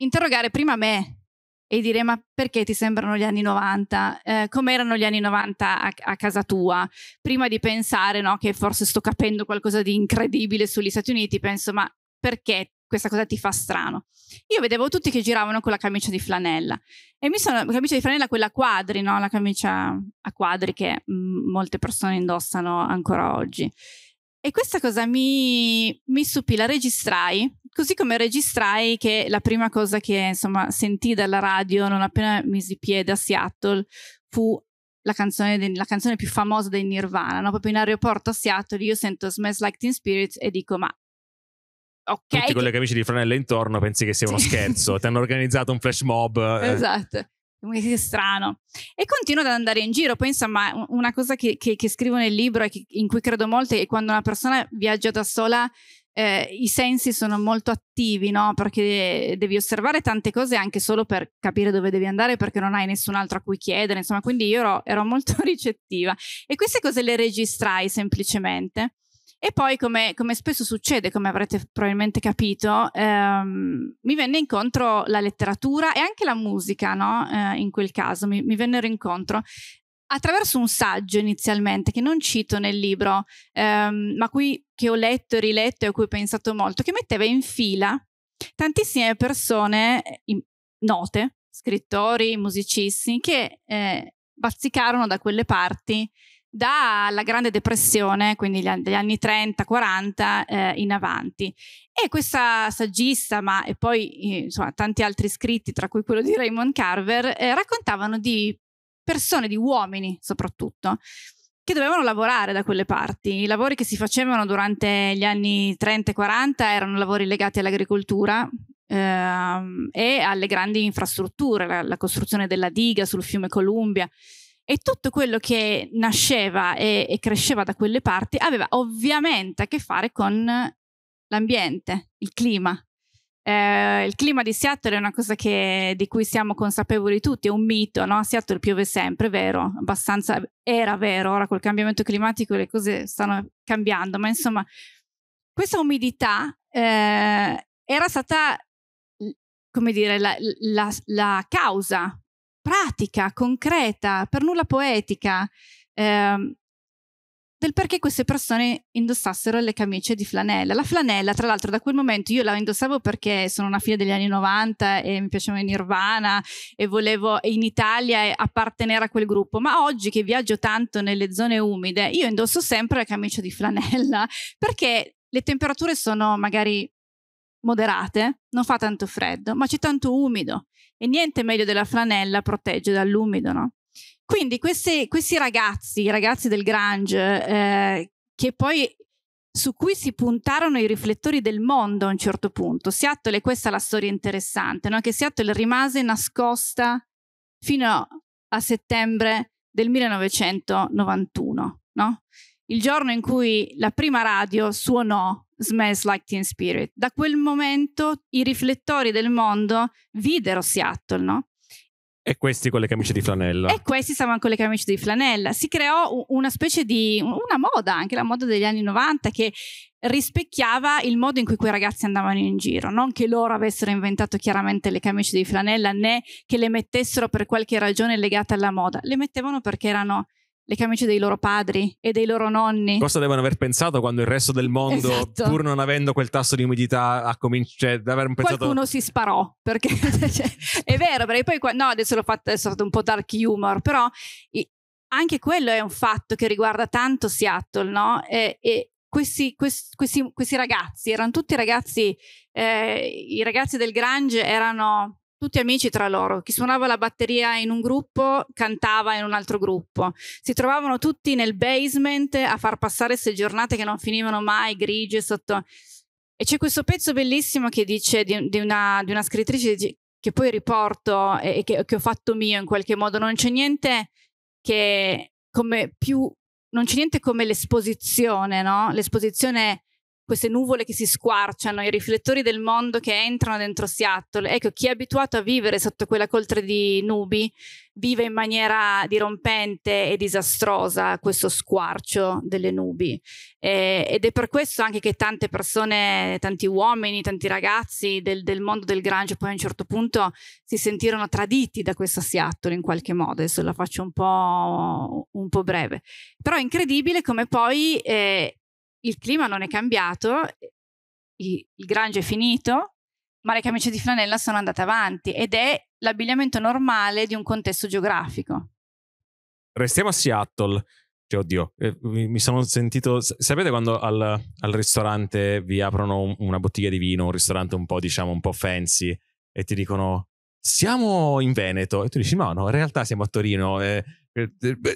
interrogare prima me e dire ma perché ti sembrano gli anni 90? Eh, come erano gli anni 90 a, a, casa tua? Prima di pensare no, che forse sto capendo qualcosa di incredibile sugli Stati Uniti, penso ma perché questa cosa ti fa strano. Io vedevo tutti che giravano con la camicia di flanella e mi sono, la camicia di flanella quella a quadri, no? la camicia a quadri che m- mm, molte persone indossano ancora oggi. E questa cosa mi, mi stupì, la registrai, così come registrai che la prima cosa che insomma sentii dalla radio non appena misi piede a Seattle fu la canzone, de- la canzone, più famosa dei Nirvana, no? proprio in aeroporto a Seattle io sento Smells Like Teen Spirit e dico ma ok. Tutti con le camicie di franella intorno pensi che sia uno sì. scherzo, ti hanno organizzato un flash mob. Eh. Esatto. Che strano. E continuo ad andare in giro. Poi, insomma, una cosa che, che, che scrivo nel libro e che, in cui credo molto è quando una persona viaggia da sola eh, i sensi sono molto attivi, no? Perché devi osservare tante cose anche solo per capire dove devi andare, perché non hai nessun altro a cui chiedere, insomma, quindi io ero, ero molto ricettiva. E queste cose le registrai semplicemente. E poi, come, come, spesso succede, come avrete probabilmente capito, ehm, mi venne incontro la letteratura e anche la musica, no? eh, in quel caso, mi, mi, vennero incontro attraverso un saggio inizialmente, che non cito nel libro, ehm, ma qui, che ho letto e riletto e a cui ho pensato molto, che metteva in fila tantissime persone eh, in, note, scrittori, musicisti, che eh, bazzicarono da quelle parti dalla Grande Depressione, quindi dagli anni 30-40 eh, in avanti. E questa saggista, ma e poi insomma, tanti altri scritti, tra cui quello di Raymond Carver, eh, raccontavano di persone, di uomini soprattutto, che dovevano lavorare da quelle parti. I lavori che si facevano durante gli anni 30 e 40 erano lavori legati all'agricoltura, ehm, e alle grandi infrastrutture, la, la, costruzione della diga sul fiume Columbia, e tutto quello che nasceva e, e cresceva da quelle parti aveva ovviamente a che fare con l'ambiente, il clima, eh, il clima di Seattle è una cosa che, di cui siamo consapevoli tutti, è un mito, no? Seattle piove sempre, è vero, abbastanza era vero, ora col cambiamento climatico le cose stanno cambiando, ma insomma questa umidità eh, era stata, come dire, la, la, la causa pratica, concreta, per nulla poetica, eh, del perché queste persone indossassero le camicie di flanella. La flanella, tra l'altro, da quel momento io la indossavo perché sono una figlia degli anni 90 e mi piaceva in Nirvana e volevo in Italia appartenere a quel gruppo, ma oggi che viaggio tanto nelle zone umide, io indosso sempre la camicia di flanella perché le temperature sono magari moderate, non fa tanto freddo, ma c'è tanto umido e niente meglio della flanella protegge dall'umido, no? Quindi questi, questi ragazzi, i ragazzi del Grange, eh, che poi su cui si puntarono i riflettori del mondo a un certo punto. Seattle, e questa è la storia interessante, no? che Seattle rimase nascosta fino a settembre del 1991, no? il giorno in cui la prima radio suonò Smells Like Teen Spirit. Da quel momento i riflettori del mondo videro Seattle, no? E questi con le camicie di flanella. E questi stavano con le camicie di flanella. Si creò una specie di una moda, anche la moda degli anni 90, che rispecchiava il modo in cui quei ragazzi andavano in giro. Non che loro avessero inventato chiaramente le camicie di flanella, né che le mettessero per qualche ragione legata alla moda. Le mettevano perché erano le camicie dei loro padri e dei loro nonni. Cosa devono aver pensato quando il resto del mondo, esatto. pur non avendo quel tasso di umidità, ha cominciato cioè, aver pensato... Qualcuno si sparò, perché cioè, è vero, perché poi... No, adesso l'ho fatto, è stato un po' dark humor, però anche quello è un fatto che riguarda tanto Seattle, no? E, e questi, questi, questi, questi, ragazzi erano tutti ragazzi, eh, i ragazzi del Grange erano tutti amici tra loro. Chi suonava la batteria in un gruppo cantava in un altro gruppo. Si trovavano tutti nel basement a far passare queste giornate che non finivano mai, grigie sotto. E c'è questo pezzo bellissimo che dice di, di, una, di una, scrittrice che poi riporto e, e che, che ho fatto mio in qualche modo. Non c'è niente che come più non c'è niente come l'esposizione, no? L'esposizione queste nuvole che si squarciano, i riflettori del mondo che entrano dentro Seattle. Ecco, chi è abituato a vivere sotto quella coltre di nubi vive in maniera dirompente e disastrosa questo squarcio delle nubi. Eh, ed è per questo anche che tante persone, tanti uomini, tanti ragazzi del, del mondo del Grange poi a un certo punto si sentirono traditi da questa Seattle in qualche modo. Adesso la faccio un po', un po breve. Però è incredibile come poi... Eh, il clima non è cambiato, il, grange è finito, ma le camicie di flanella sono andate avanti ed è l'abbigliamento normale di un contesto geografico. Restiamo a Seattle. Cioè, oddio, eh, mi sono sentito. Sapete quando al, al ristorante vi aprono una bottiglia di vino, un ristorante un po', diciamo, un po' fancy, e ti dicono siamo in Veneto? E tu dici no, no, in realtà siamo a Torino. Eh,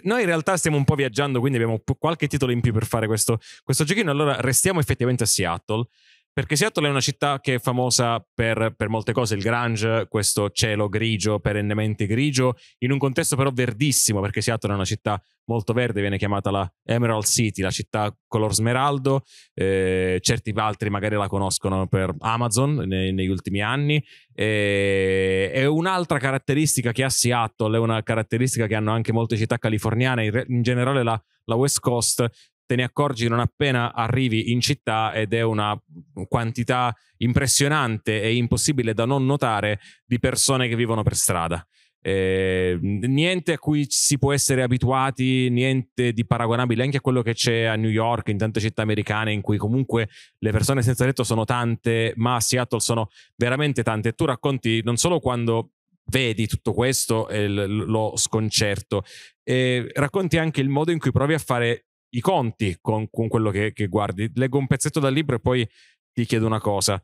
noi in realtà stiamo un po' viaggiando, quindi abbiamo qualche titolo in più per fare questo, questo giochino. Allora restiamo effettivamente a Seattle perché Seattle è una città che è famosa per, per, molte cose, il grunge, questo cielo grigio, perennemente grigio, in un contesto però verdissimo, perché Seattle è una città molto verde, viene chiamata la Emerald City, la città color smeraldo, eh, certi altri magari la conoscono per Amazon nei, negli ultimi anni. E, eh, e, un'altra caratteristica che ha Seattle, è una caratteristica che hanno anche molte città californiane, in, re, in generale la, la West Coast, te ne accorgi non appena arrivi in città ed è una quantità impressionante e impossibile da non notare di persone che vivono per strada. Eh, niente a cui si può essere abituati, niente di paragonabile anche a quello che c'è a New York, in tante città americane in cui comunque le persone senza letto sono tante, ma a Seattle sono veramente tante. E tu racconti non solo quando vedi tutto questo e lo sconcerto, eh, racconti anche il modo in cui provi a fare i conti con, con quello che, che, guardi. Leggo un pezzetto dal libro e poi ti chiedo una cosa.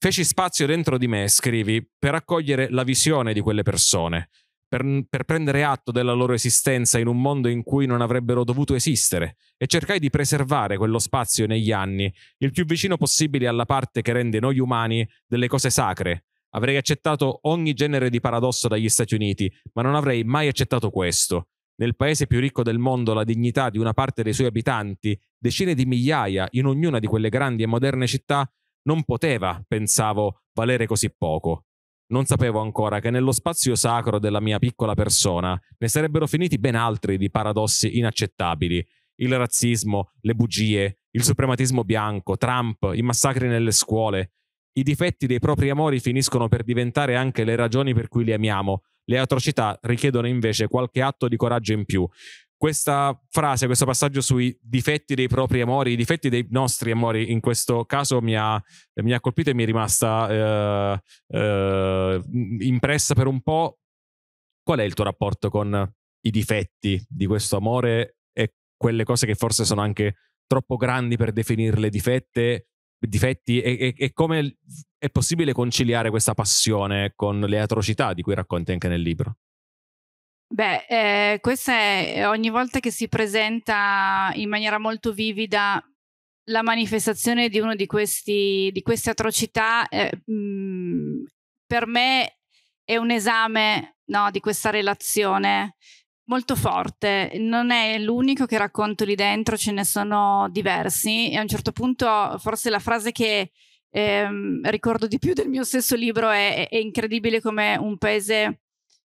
Feci spazio dentro di me, scrivi, per accogliere la visione di quelle persone, per, per prendere atto della loro esistenza in un mondo in cui non avrebbero dovuto esistere e cercai di preservare quello spazio negli anni, il più vicino possibile alla parte che rende noi umani delle cose sacre, Avrei accettato ogni genere di paradosso dagli Stati Uniti, ma non avrei mai accettato questo nel paese più ricco del mondo la dignità di una parte dei suoi abitanti, decine di migliaia in ognuna di quelle grandi e moderne città, non poteva, pensavo, valere così poco. Non sapevo ancora che nello spazio sacro della mia piccola persona ne sarebbero finiti ben altri di paradossi inaccettabili. Il razzismo, le bugie, il suprematismo bianco, Trump, i massacri nelle scuole. I difetti dei propri amori finiscono per diventare anche le ragioni per cui li amiamo, le atrocità richiedono invece qualche atto di coraggio in più questa frase, questo passaggio sui difetti dei propri amori, i difetti dei nostri amori, in questo caso mi ha, mi ha colpito e mi è rimasta eh, eh, impressa per un po'. Qual è il tuo rapporto con i difetti di questo amore e quelle cose che forse sono anche troppo grandi per definirle difette difetti e, e, e, come è possibile conciliare questa passione con le atrocità di cui racconti anche nel libro? Beh, eh, questa è ogni volta che si presenta in maniera molto vivida la manifestazione di una di, di, queste atrocità, eh, mh, mm, per me è un esame no, di questa relazione molto forte, non è l'unico che racconto lì dentro, ce ne sono diversi e a un certo punto forse la frase che ehm, ricordo di più del mio stesso libro è, è incredibile come un paese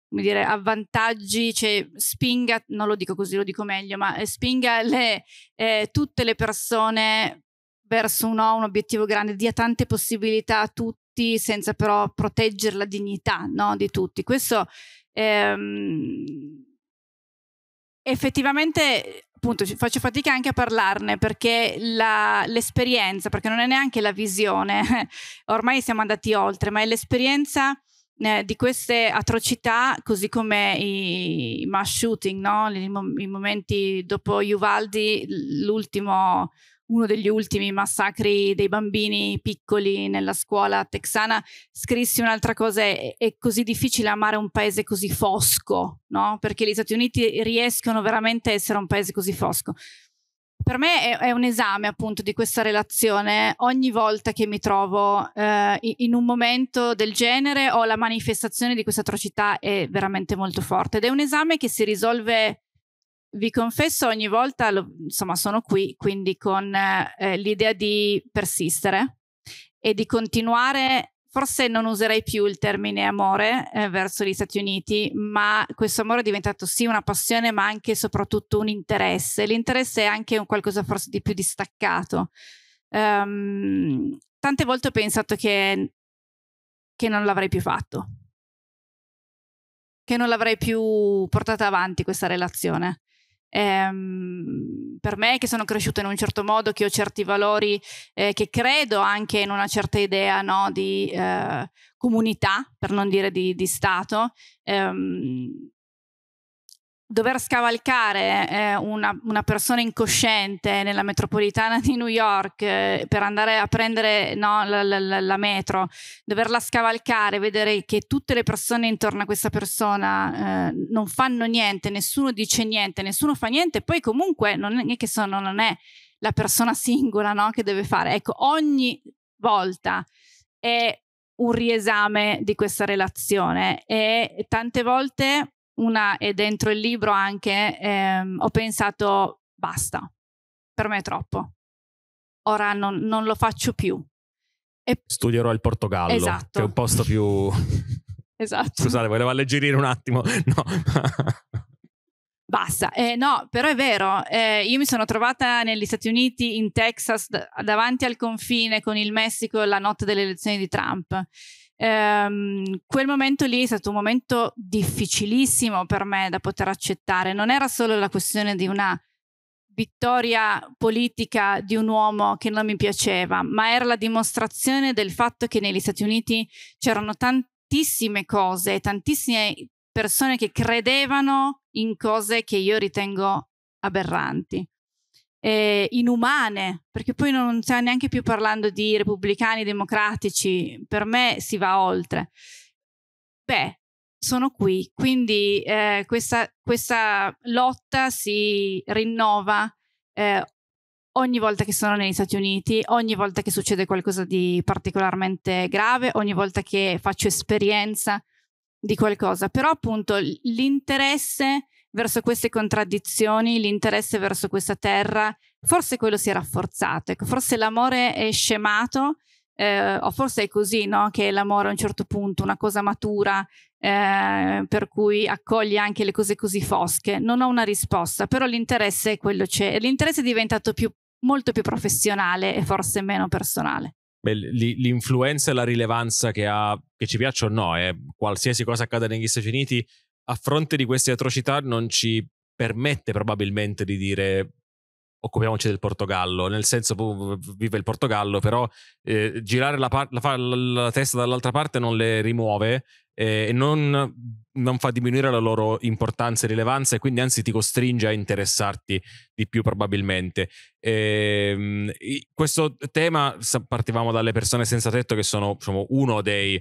come dire, avvantaggi, cioè spinga, non lo dico così, lo dico meglio, ma eh, spinga le, eh, tutte le persone verso un, un obiettivo grande, dia tante possibilità a tutti senza però proteggere la dignità no, di tutti. Questo ehm, effettivamente appunto faccio fatica anche a parlarne perché la, l'esperienza, perché non è neanche la visione, ormai siamo andati oltre, ma è l'esperienza eh, di queste atrocità, così come i, i mass shooting, no? I, I, momenti dopo Uvaldi, l'ultimo uno degli ultimi massacri dei bambini piccoli nella scuola texana, scrissi un'altra cosa, è, è così difficile amare un paese così fosco, no? Perché gli Stati Uniti riescono veramente a essere un paese così fosco. Per me è, è un esame appunto di questa relazione. Ogni volta che mi trovo eh, in un momento del genere o la manifestazione di questa atrocità è veramente molto forte ed è un esame che si risolve vi confesso ogni volta, lo, insomma, sono qui, quindi con eh, l'idea di persistere e di continuare. Forse non userei più il termine amore eh, verso gli Stati Uniti, ma questo amore è diventato sì una passione, ma anche e soprattutto un interesse. L'interesse è anche un qualcosa forse di più distaccato. Um, tante volte ho pensato che, che non l'avrei più fatto, che non l'avrei più portata avanti questa relazione ehm, per me che sono cresciuta in un certo modo, che ho certi valori, eh, che credo anche in una certa idea no, di eh, comunità, per non dire di, di Stato, ehm, dover scavalcare eh, una, una, persona incosciente nella metropolitana di New York eh, per andare a prendere no, la, la, la, metro, doverla scavalcare, vedere che tutte le persone intorno a questa persona eh, non fanno niente, nessuno dice niente, nessuno fa niente, poi comunque non è che sono, non è la persona singola no, che deve fare. Ecco, ogni volta è un riesame di questa relazione e tante volte una è dentro il libro anche, ehm, ho pensato basta, per me è troppo, ora non, non lo faccio più. E... Studierò il Portogallo, esatto. che è un posto più... esatto. Scusate, volevo alleggerire un attimo. No. Basta, eh, no, però è vero, eh, io mi sono trovata negli Stati Uniti, in Texas, d- davanti al confine con il Messico la notte delle elezioni di Trump ehm, quel momento lì è stato un momento difficilissimo per me da poter accettare. Non era solo la questione di una vittoria politica di un uomo che non mi piaceva, ma era la dimostrazione del fatto che negli Stati Uniti c'erano tantissime cose, tantissime persone che credevano in cose che io ritengo aberranti eh, inumane, perché poi non stiamo neanche più parlando di repubblicani, democratici, per me si va oltre. Beh, sono qui, quindi eh, questa, questa, lotta si rinnova eh, ogni volta che sono negli Stati Uniti, ogni volta che succede qualcosa di particolarmente grave, ogni volta che faccio esperienza di qualcosa, però appunto l'interesse verso queste contraddizioni, l'interesse verso questa terra, forse quello si è rafforzato, ecco, forse l'amore è scemato, eh, o forse è così no? che l'amore a un certo punto, è una cosa matura, eh, per cui accoglie anche le cose così fosche. Non ho una risposta, però l'interesse è quello c'è, l'interesse è diventato più, molto più professionale e forse meno personale. Beh, l'influenza e la rilevanza che, ha, che ci piaccia o no, è eh, qualsiasi cosa accada negli Stati Uniti a fronte di queste atrocità non ci permette probabilmente di dire occupiamoci del Portogallo, nel senso boh, vive il Portogallo, però eh, girare la, par- la, la, testa dall'altra parte non le rimuove eh, e non, non, fa diminuire la loro importanza e rilevanza e quindi anzi ti costringe a interessarti di più probabilmente. E, ehm, questo tema, partivamo dalle persone senza tetto che sono diciamo, uno dei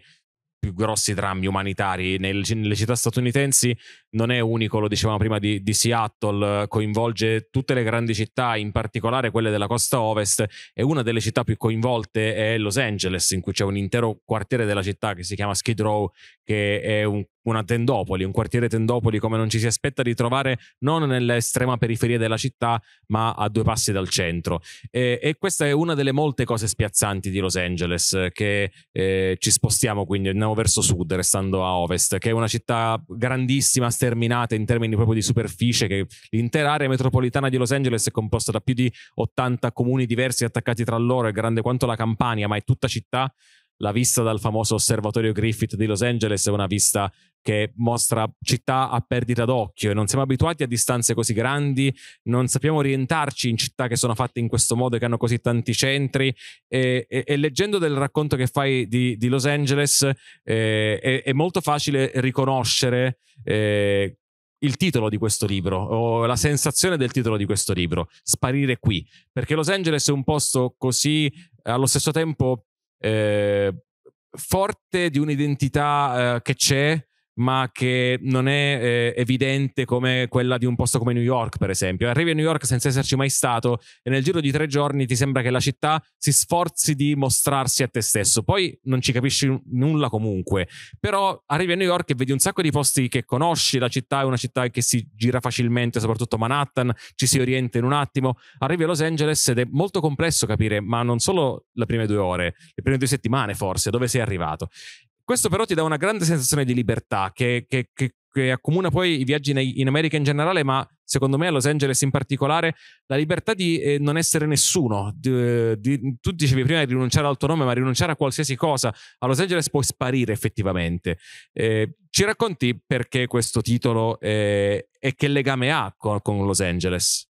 più grossi drammi umanitari nel, nelle città statunitensi non è unico, lo dicevamo prima di, di, Seattle, coinvolge tutte le grandi città, in particolare quelle della costa ovest e una delle città più coinvolte è Los Angeles, in cui c'è un intero quartiere della città che si chiama Skid Row, che è un una Tendopoli, un quartiere Tendopoli come non ci si aspetta di trovare non nell'estrema periferia della città, ma a due passi dal centro. E, e questa è una delle molte cose spiazzanti di Los Angeles, che eh, ci spostiamo quindi, andiamo verso sud, restando a ovest, che è una città grandissima, sterminata in termini proprio di superficie, che l'intera area metropolitana di Los Angeles è composta da più di 80 comuni diversi attaccati tra loro, è grande quanto la Campania, ma è tutta città la vista dal famoso osservatorio Griffith di Los Angeles è una vista che mostra città a perdita d'occhio e non siamo abituati a distanze così grandi, non sappiamo orientarci in città che sono fatte in questo modo e che hanno così tanti centri e, e, e leggendo del racconto che fai di, di Los Angeles eh, è, è, molto facile riconoscere eh, il titolo di questo libro o la sensazione del titolo di questo libro, Sparire qui, perché Los Angeles è un posto così allo stesso tempo eh, forte di un'identità eh, che c'è, ma che non è eh, evidente come quella di un posto come New York, per esempio. Arrivi a New York senza esserci mai stato e nel giro di tre giorni ti sembra che la città si sforzi di mostrarsi a te stesso. Poi non ci capisci nulla comunque, però arrivi a New York e vedi un sacco di posti che conosci, la città è una città che si gira facilmente, soprattutto Manhattan, ci si orienta in un attimo. Arrivi a Los Angeles ed è molto complesso capire, ma non solo le prime due ore, le prime due settimane forse, dove sei arrivato. Questo però ti dà una grande sensazione di libertà che, che, che, che accomuna poi i viaggi in, America in generale, ma secondo me a Los Angeles in particolare, la libertà di eh, non essere nessuno. Di, eh, di, tu dicevi prima di rinunciare nome, ma rinunciare a qualsiasi cosa. A Los Angeles puoi sparire effettivamente. Eh, ci racconti perché questo titolo eh, e che legame ha con, con Los Angeles?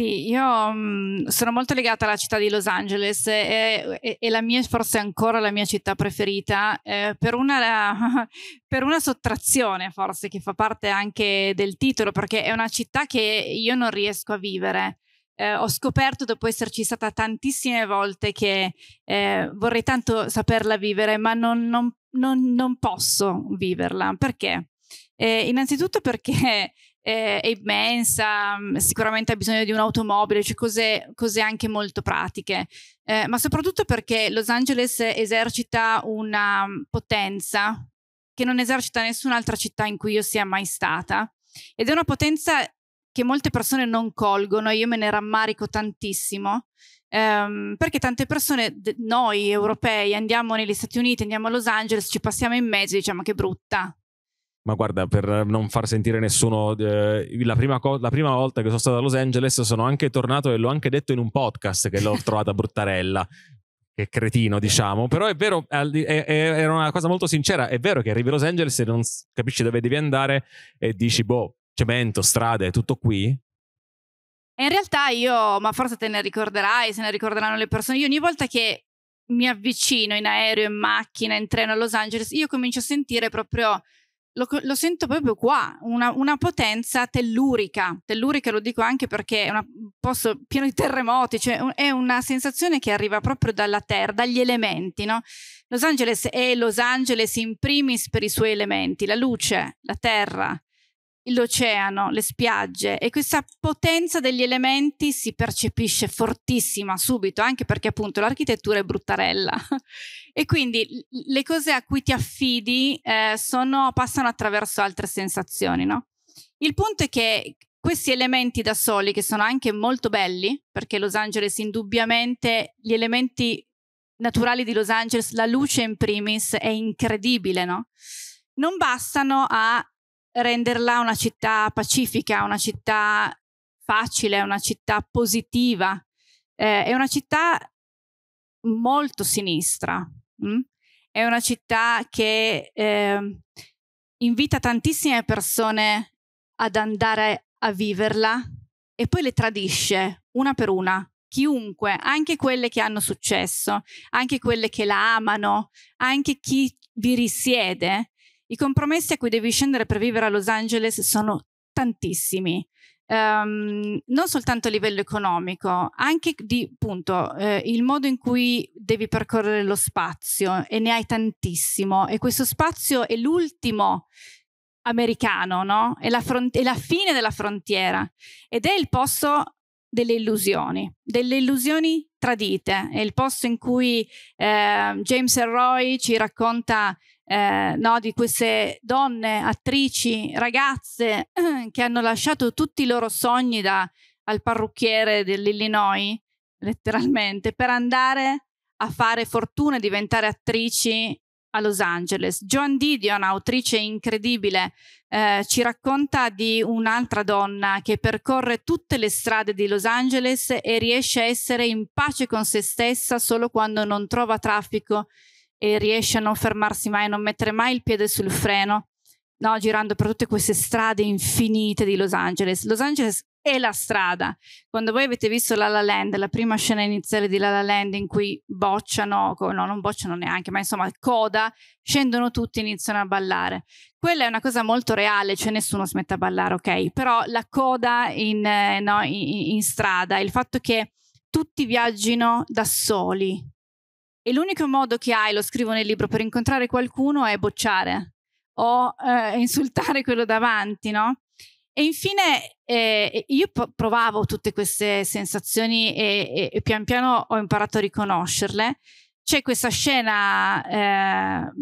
Sì, io mh, mhmm, sono molto legata alla città di Los Angeles, è, è, è la mia, forse ancora la mia città preferita, eh, per, una, per, una, sottrazione forse che fa parte anche del titolo, perché è una città che io non riesco a vivere. Eh, ho scoperto dopo esserci stata tantissime volte che eh, vorrei tanto saperla vivere, ma non, non, non, non posso viverla. Perché? Eh, innanzitutto perché eh, è immensa, mm, sicuramente ha bisogno di un'automobile, cioè cose, cose anche molto pratiche, eh, ma soprattutto perché Los Angeles esercita una mm, potenza che non esercita nessun'altra città in cui io sia mai stata ed è una potenza che molte persone non colgono, io me ne rammarico tantissimo. Um, perché tante persone, noi europei, andiamo negli Stati Uniti, andiamo a Los Angeles, ci passiamo in mezzo e diciamo che brutta, ma guarda, per non far sentire nessuno, eh, la, prima co- la, prima volta che sono stato a Los Angeles sono anche tornato e l'ho anche detto in un podcast che l'ho trovata bruttarella. Che cretino, diciamo. Però è vero, era una cosa molto sincera. È vero che arrivi a Los Angeles e non capisci dove devi andare e dici, boh, cemento, strade, tutto qui. E in realtà io, ma forse te ne ricorderai, se ne ricorderanno le persone, io ogni volta che mi avvicino in aereo, in macchina, in treno a Los Angeles, io comincio a sentire proprio lo, lo, sento proprio qua, una, una, potenza tellurica. Tellurica lo dico anche perché è un posto pieno di terremoti, cioè è una sensazione che arriva proprio dalla terra, dagli elementi, no? Los Angeles è Los Angeles in primis per i suoi elementi, la luce, la terra, l'oceano, le spiagge e questa potenza degli elementi si percepisce fortissima subito, anche perché appunto l'architettura è bruttarella e quindi le cose a cui ti affidi eh, sono, passano attraverso altre sensazioni, no? Il punto è che questi elementi da soli, che sono anche molto belli, perché Los Angeles indubbiamente gli elementi naturali di Los Angeles, la luce in primis, è incredibile, no? non bastano a renderla una città pacifica, una città facile, una città positiva. Eh, è una città molto sinistra, mh? Mm? è una città che eh, invita tantissime persone ad andare a viverla e poi le tradisce una per una. Chiunque, anche quelle che hanno successo, anche quelle che la amano, anche chi vi risiede, i compromessi a cui devi scendere per vivere a Los Angeles sono tantissimi. Um, non soltanto a livello economico, anche di punto eh, il modo in cui devi percorrere lo spazio e ne hai tantissimo e questo spazio è l'ultimo americano, no? È la, front- è la fine della frontiera ed è il posto delle illusioni, delle illusioni tradite, è il posto in cui eh, James Elroy ci racconta eh, no, di queste donne, attrici, ragazze che hanno lasciato tutti i loro sogni da, al parrucchiere dell'Illinois, letteralmente, per andare a fare fortuna e diventare attrici a Los Angeles. Joan Didion, autrice incredibile, eh, ci racconta di un'altra donna che percorre tutte le strade di Los Angeles e riesce a essere in pace con se stessa solo quando non trova traffico e riesce a non fermarsi mai, a non mettere mai il piede sul freno, no? girando per tutte queste strade infinite di Los Angeles. Los Angeles è la strada. Quando voi avete visto La La Land, la prima scena iniziale di La La Land in cui bocciano, no, non bocciano neanche, ma insomma coda, scendono tutti e iniziano a ballare. Quella è una cosa molto reale, cioè nessuno smette a ballare, ok? Però la coda in, eh, no, in, in strada, il fatto che tutti viaggino da soli, e l'unico modo che hai, lo scrivo nel libro, per incontrare qualcuno è bocciare o eh, insultare quello davanti, no? E infine eh, io provavo tutte queste sensazioni e, e, e, pian piano ho imparato a riconoscerle. C'è questa scena eh,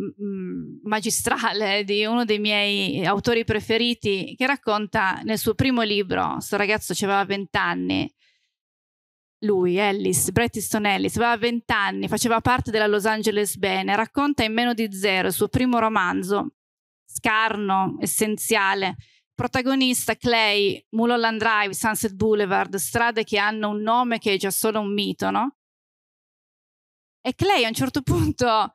magistrale di uno dei miei autori preferiti che racconta nel suo primo libro, questo ragazzo aveva 20 anni, lui, Ellis, Brettiston Ellis, aveva 20 anni, faceva parte della Los Angeles Bene, racconta in meno di zero il suo primo romanzo, scarno, essenziale. Protagonista Clay, Mulholland Drive, Sunset Boulevard, strade che hanno un nome che è già solo un mito, no? E Clay a un certo punto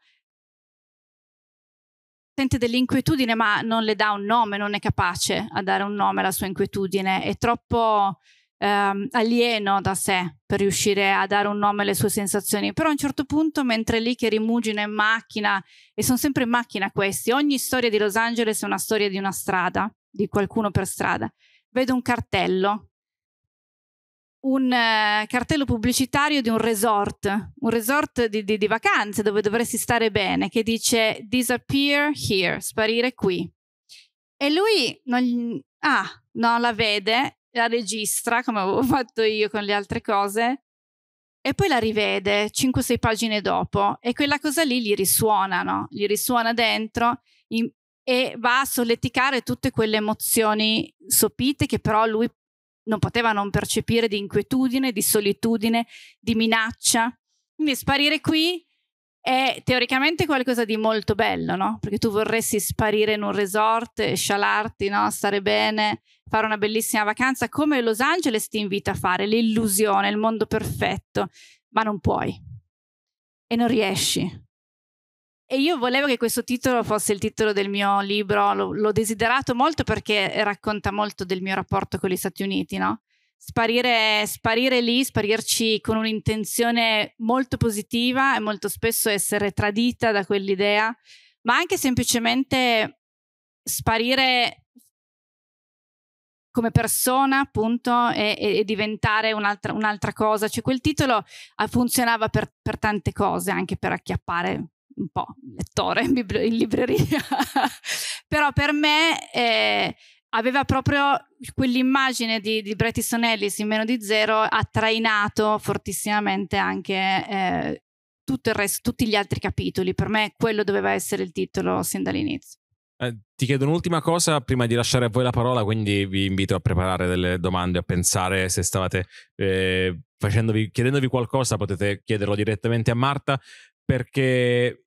sente dell'inquietudine ma non le dà un nome, non è capace a dare un nome alla sua inquietudine, è troppo ehm, alieno da sé per riuscire a dare un nome alle sue sensazioni. Però a un certo punto, mentre lì che rimugina in macchina, e sono sempre in macchina questi, ogni storia di Los Angeles è una storia di una strada, di qualcuno per strada, vedo un cartello. Un eh, cartello pubblicitario di un resort, un resort di, di, di vacanze dove dovresti stare bene, che dice disappear here, sparire qui. E lui non, ah, non la vede la registra, come avevo fatto io con le altre cose, e poi la rivede 5-6 pagine dopo e quella cosa lì gli risuona, no? gli risuona dentro in, e va a solleticare tutte quelle emozioni sopite che però lui non poteva non percepire di inquietudine, di solitudine, di minaccia. Quindi sparire qui è teoricamente qualcosa di molto bello, no? Perché tu vorresti sparire in un resort, scialarti, no? Stare bene, fare una bellissima vacanza, come Los Angeles ti invita a fare, l'illusione, il mondo perfetto, ma non puoi e non riesci. E io volevo che questo titolo fosse il titolo del mio libro, l'ho, l'ho desiderato molto perché racconta molto del mio rapporto con gli Stati Uniti, no? Sparire, sparire, lì, sparirci con un'intenzione molto positiva e molto spesso essere tradita da quell'idea, ma anche semplicemente sparire come persona, appunto, e, e diventare un'altra, un'altra, cosa. Cioè, quel titolo ah, funzionava per, per tante cose, anche per acchiappare un po' il lettore in, libreria. Però per me eh, aveva proprio quell'immagine di, di Bretton Ellis in meno di zero ha trainato fortissimamente anche eh, tutto il resto, tutti gli altri capitoli. Per me quello doveva essere il titolo sin dall'inizio. Eh, ti chiedo un'ultima cosa prima di lasciare a voi la parola, quindi vi invito a preparare delle domande, a pensare se stavate eh, chiedendovi qualcosa potete chiederlo direttamente a Marta perché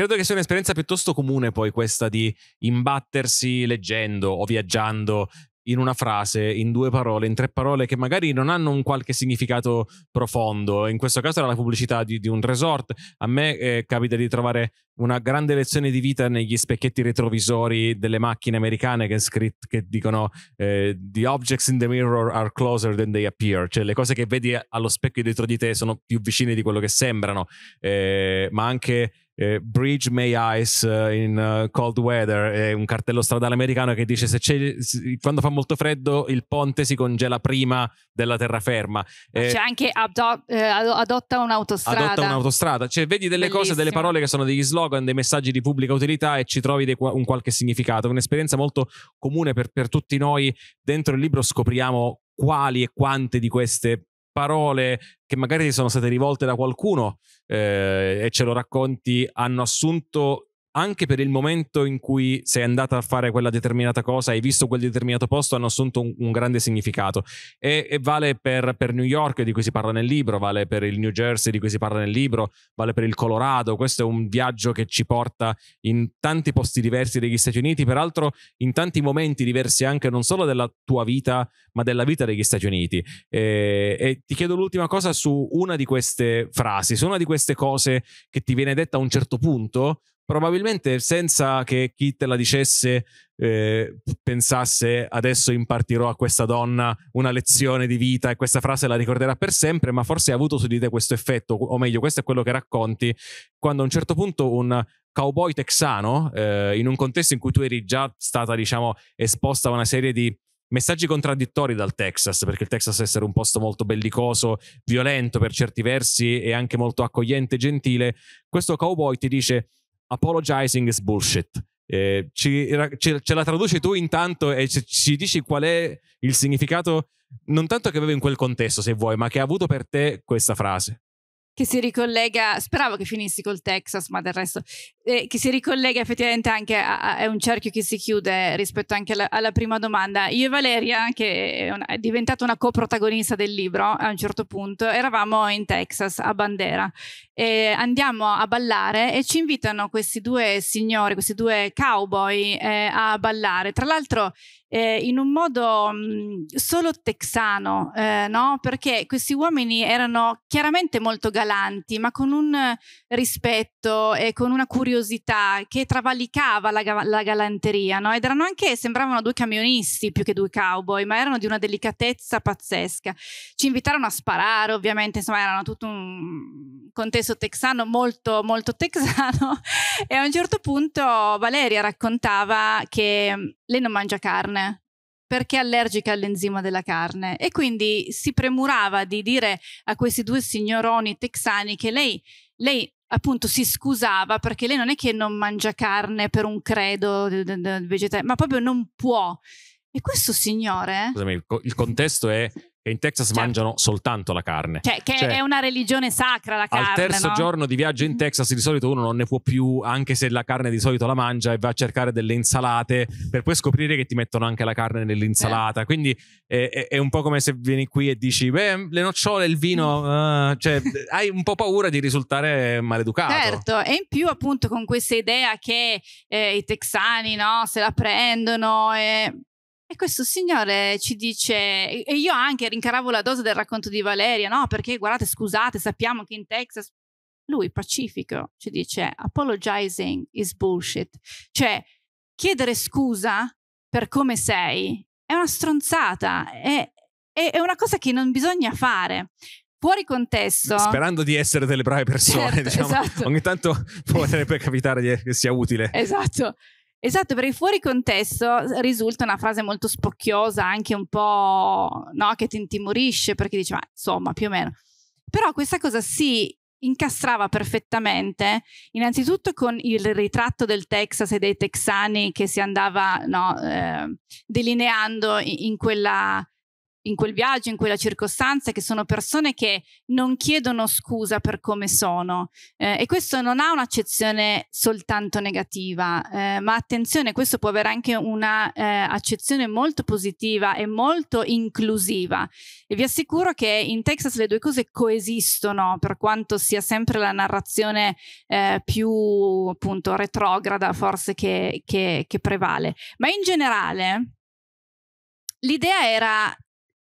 Credo che sia un'esperienza piuttosto comune poi questa di imbattersi leggendo o viaggiando in una frase, in due parole, in tre parole che magari non hanno un qualche significato profondo. In questo caso era la pubblicità di, di un resort. A me eh, capita di trovare una grande lezione di vita negli specchietti retrovisori delle macchine americane che, scritt- che dicono eh, The objects in the mirror are closer than they appear, cioè le cose che vedi allo specchio dietro di te sono più vicine di quello che sembrano, eh, ma anche eh, Bridge May Ice eh, in uh, Cold Weather, è un cartello stradale americano che dice se c'è, quando fa molto freddo il ponte si congela prima della terraferma. Eh, c'è anche eh, ado- eh, adotta un'autostrada. Adotta un'autostrada, cioè vedi delle Bellissimo. cose, delle parole che sono degli slogan, dei messaggi di pubblica utilità e ci trovi qua- un qualche significato, un'esperienza molto comune per, per tutti noi. Dentro il libro scopriamo quali e quante di queste parole che magari ti sono state rivolte da qualcuno eh, e ce lo racconti hanno assunto anche per il momento in cui sei andata a fare quella determinata cosa, hai visto quel determinato posto, hanno assunto un, un grande significato. E, e vale per, per, New York, di cui si parla nel libro, vale per il New Jersey, di cui si parla nel libro, vale per il Colorado. Questo è un viaggio che ci porta in tanti posti diversi degli Stati Uniti, peraltro in tanti momenti diversi anche non solo della tua vita, ma della vita degli Stati Uniti. E, e ti chiedo l'ultima cosa su una di queste frasi, su una di queste cose che ti viene detta a un certo punto probabilmente senza che chi te la dicesse eh, pensasse adesso impartirò a questa donna una lezione di vita e questa frase la ricorderà per sempre, ma forse ha avuto su di te questo effetto, o meglio, questo è quello che racconti, quando a un certo punto un cowboy texano, eh, in un contesto in cui tu eri già stata, diciamo, esposta a una serie di messaggi contraddittori dal Texas, perché il Texas essere un posto molto bellicoso, violento per certi versi e anche molto accogliente e gentile, questo cowboy ti dice apologizing is bullshit. Eh, ci, ce, la traduci tu intanto e ci, ci, dici qual è il significato, non tanto che aveva in quel contesto, se vuoi, ma che ha avuto per te questa frase che si ricollega, speravo che finissi col Texas, ma del resto, eh, che si ricollega effettivamente anche a, a un cerchio che si chiude rispetto anche alla, alla prima domanda. Io e Valeria, che è, una, è, diventata una coprotagonista del libro a un certo punto, eravamo in Texas a Bandera e andiamo a ballare e ci invitano questi due signori, questi due cowboy eh, a ballare. Tra l'altro eh, in un modo mh, mhmm, solo texano, eh, no? perché questi uomini erano chiaramente molto galanti, ma con un rispetto e con una curiosità che travalicava la, la galanteria, no? ed erano anche, sembravano due camionisti più che due cowboy, ma erano di una delicatezza pazzesca. Ci invitarono a sparare, ovviamente, insomma, erano tutto un contesto texano molto, molto texano, e a un certo punto Valeria raccontava che mhmm, lei non mangia carne perché è allergica all'enzima della carne e quindi si premurava di dire a questi due signoroni texani che lei, lei appunto si scusava perché lei non è che non mangia carne per un credo vegetale, ma proprio non può. E questo signore... Scusami, il contesto è che in Texas certo. mangiano soltanto la carne. Cioè, che cioè, è una religione sacra la carne. Al terzo no? giorno di viaggio in mm. Texas di solito uno non ne può più, anche se la carne di solito la mangia, e va a cercare delle insalate, per poi scoprire che ti mettono anche la carne nell'insalata. Eh. Quindi è, è, un po' come se vieni qui e dici, beh, le nocciole, il vino, uh, cioè hai un po' paura di risultare maleducato. Certo, e in più appunto con questa idea che eh, i texani no, se la prendono e e questo signore ci dice, e io anche rincaravo la dose del racconto di Valeria, no? Perché guardate, scusate, sappiamo che in Texas. Lui, pacifico, ci dice: apologizing is bullshit. Cioè, chiedere scusa per come sei è una stronzata, è, è, è una cosa che non bisogna fare fuori contesto. Sperando di essere delle brave persone, certo, diciamo. Esatto. Ogni tanto potrebbe capitare che sia utile. Esatto. Esatto, perché fuori contesto risulta una frase molto spocchiosa, anche un po' no, che ti intimorisce perché dice, ma insomma, più o meno. Però questa cosa si incastrava perfettamente, innanzitutto con il ritratto del Texas e dei texani che si andava no, eh, delineando in, in quella in quel viaggio, in quella circostanza, che sono persone che non chiedono scusa per come sono. Eh, e questo non ha un'accezione soltanto negativa, eh, ma attenzione, questo può avere anche un'accezione eh, molto positiva e molto inclusiva. E vi assicuro che in Texas le due cose coesistono, per quanto sia sempre la narrazione eh, più appunto retrograda forse che, che, che prevale. Ma in generale l'idea era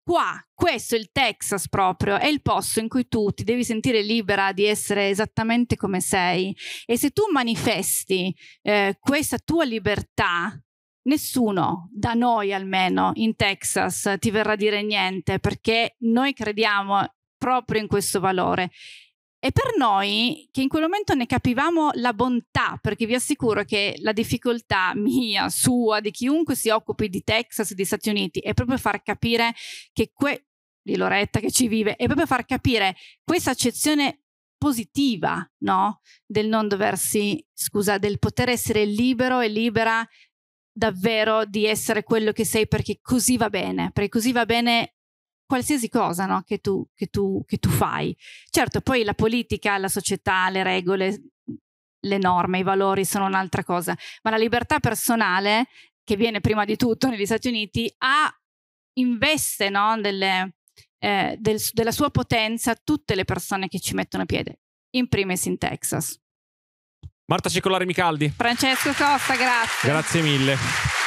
qua, questo è il Texas proprio, è il posto in cui tu ti devi sentire libera di essere esattamente come sei e se tu manifesti eh, questa tua libertà, nessuno, da noi almeno in Texas, ti verrà a dire niente perché noi crediamo proprio in questo valore e per noi, che in quel momento ne capivamo la bontà, perché vi assicuro che la difficoltà mia, sua, di chiunque si occupi di Texas, di Stati Uniti, è proprio far capire che que- di Loretta che ci vive, è proprio far capire questa accezione positiva, no? Del non doversi, scusa, del poter essere libero e libera davvero di essere quello che sei perché così va bene, perché così va bene qualsiasi cosa no? che, tu, che, tu, che tu fai. Certo, poi la politica, la società, le regole, le norme, i valori sono un'altra cosa, ma la libertà personale, che viene prima di tutto negli Stati Uniti, ha, investe no? Delle, eh, del, della sua potenza tutte le persone che ci mettono piede, in primis in Texas. Marta Cicolari Micaldi. Francesco Costa, grazie. Grazie mille.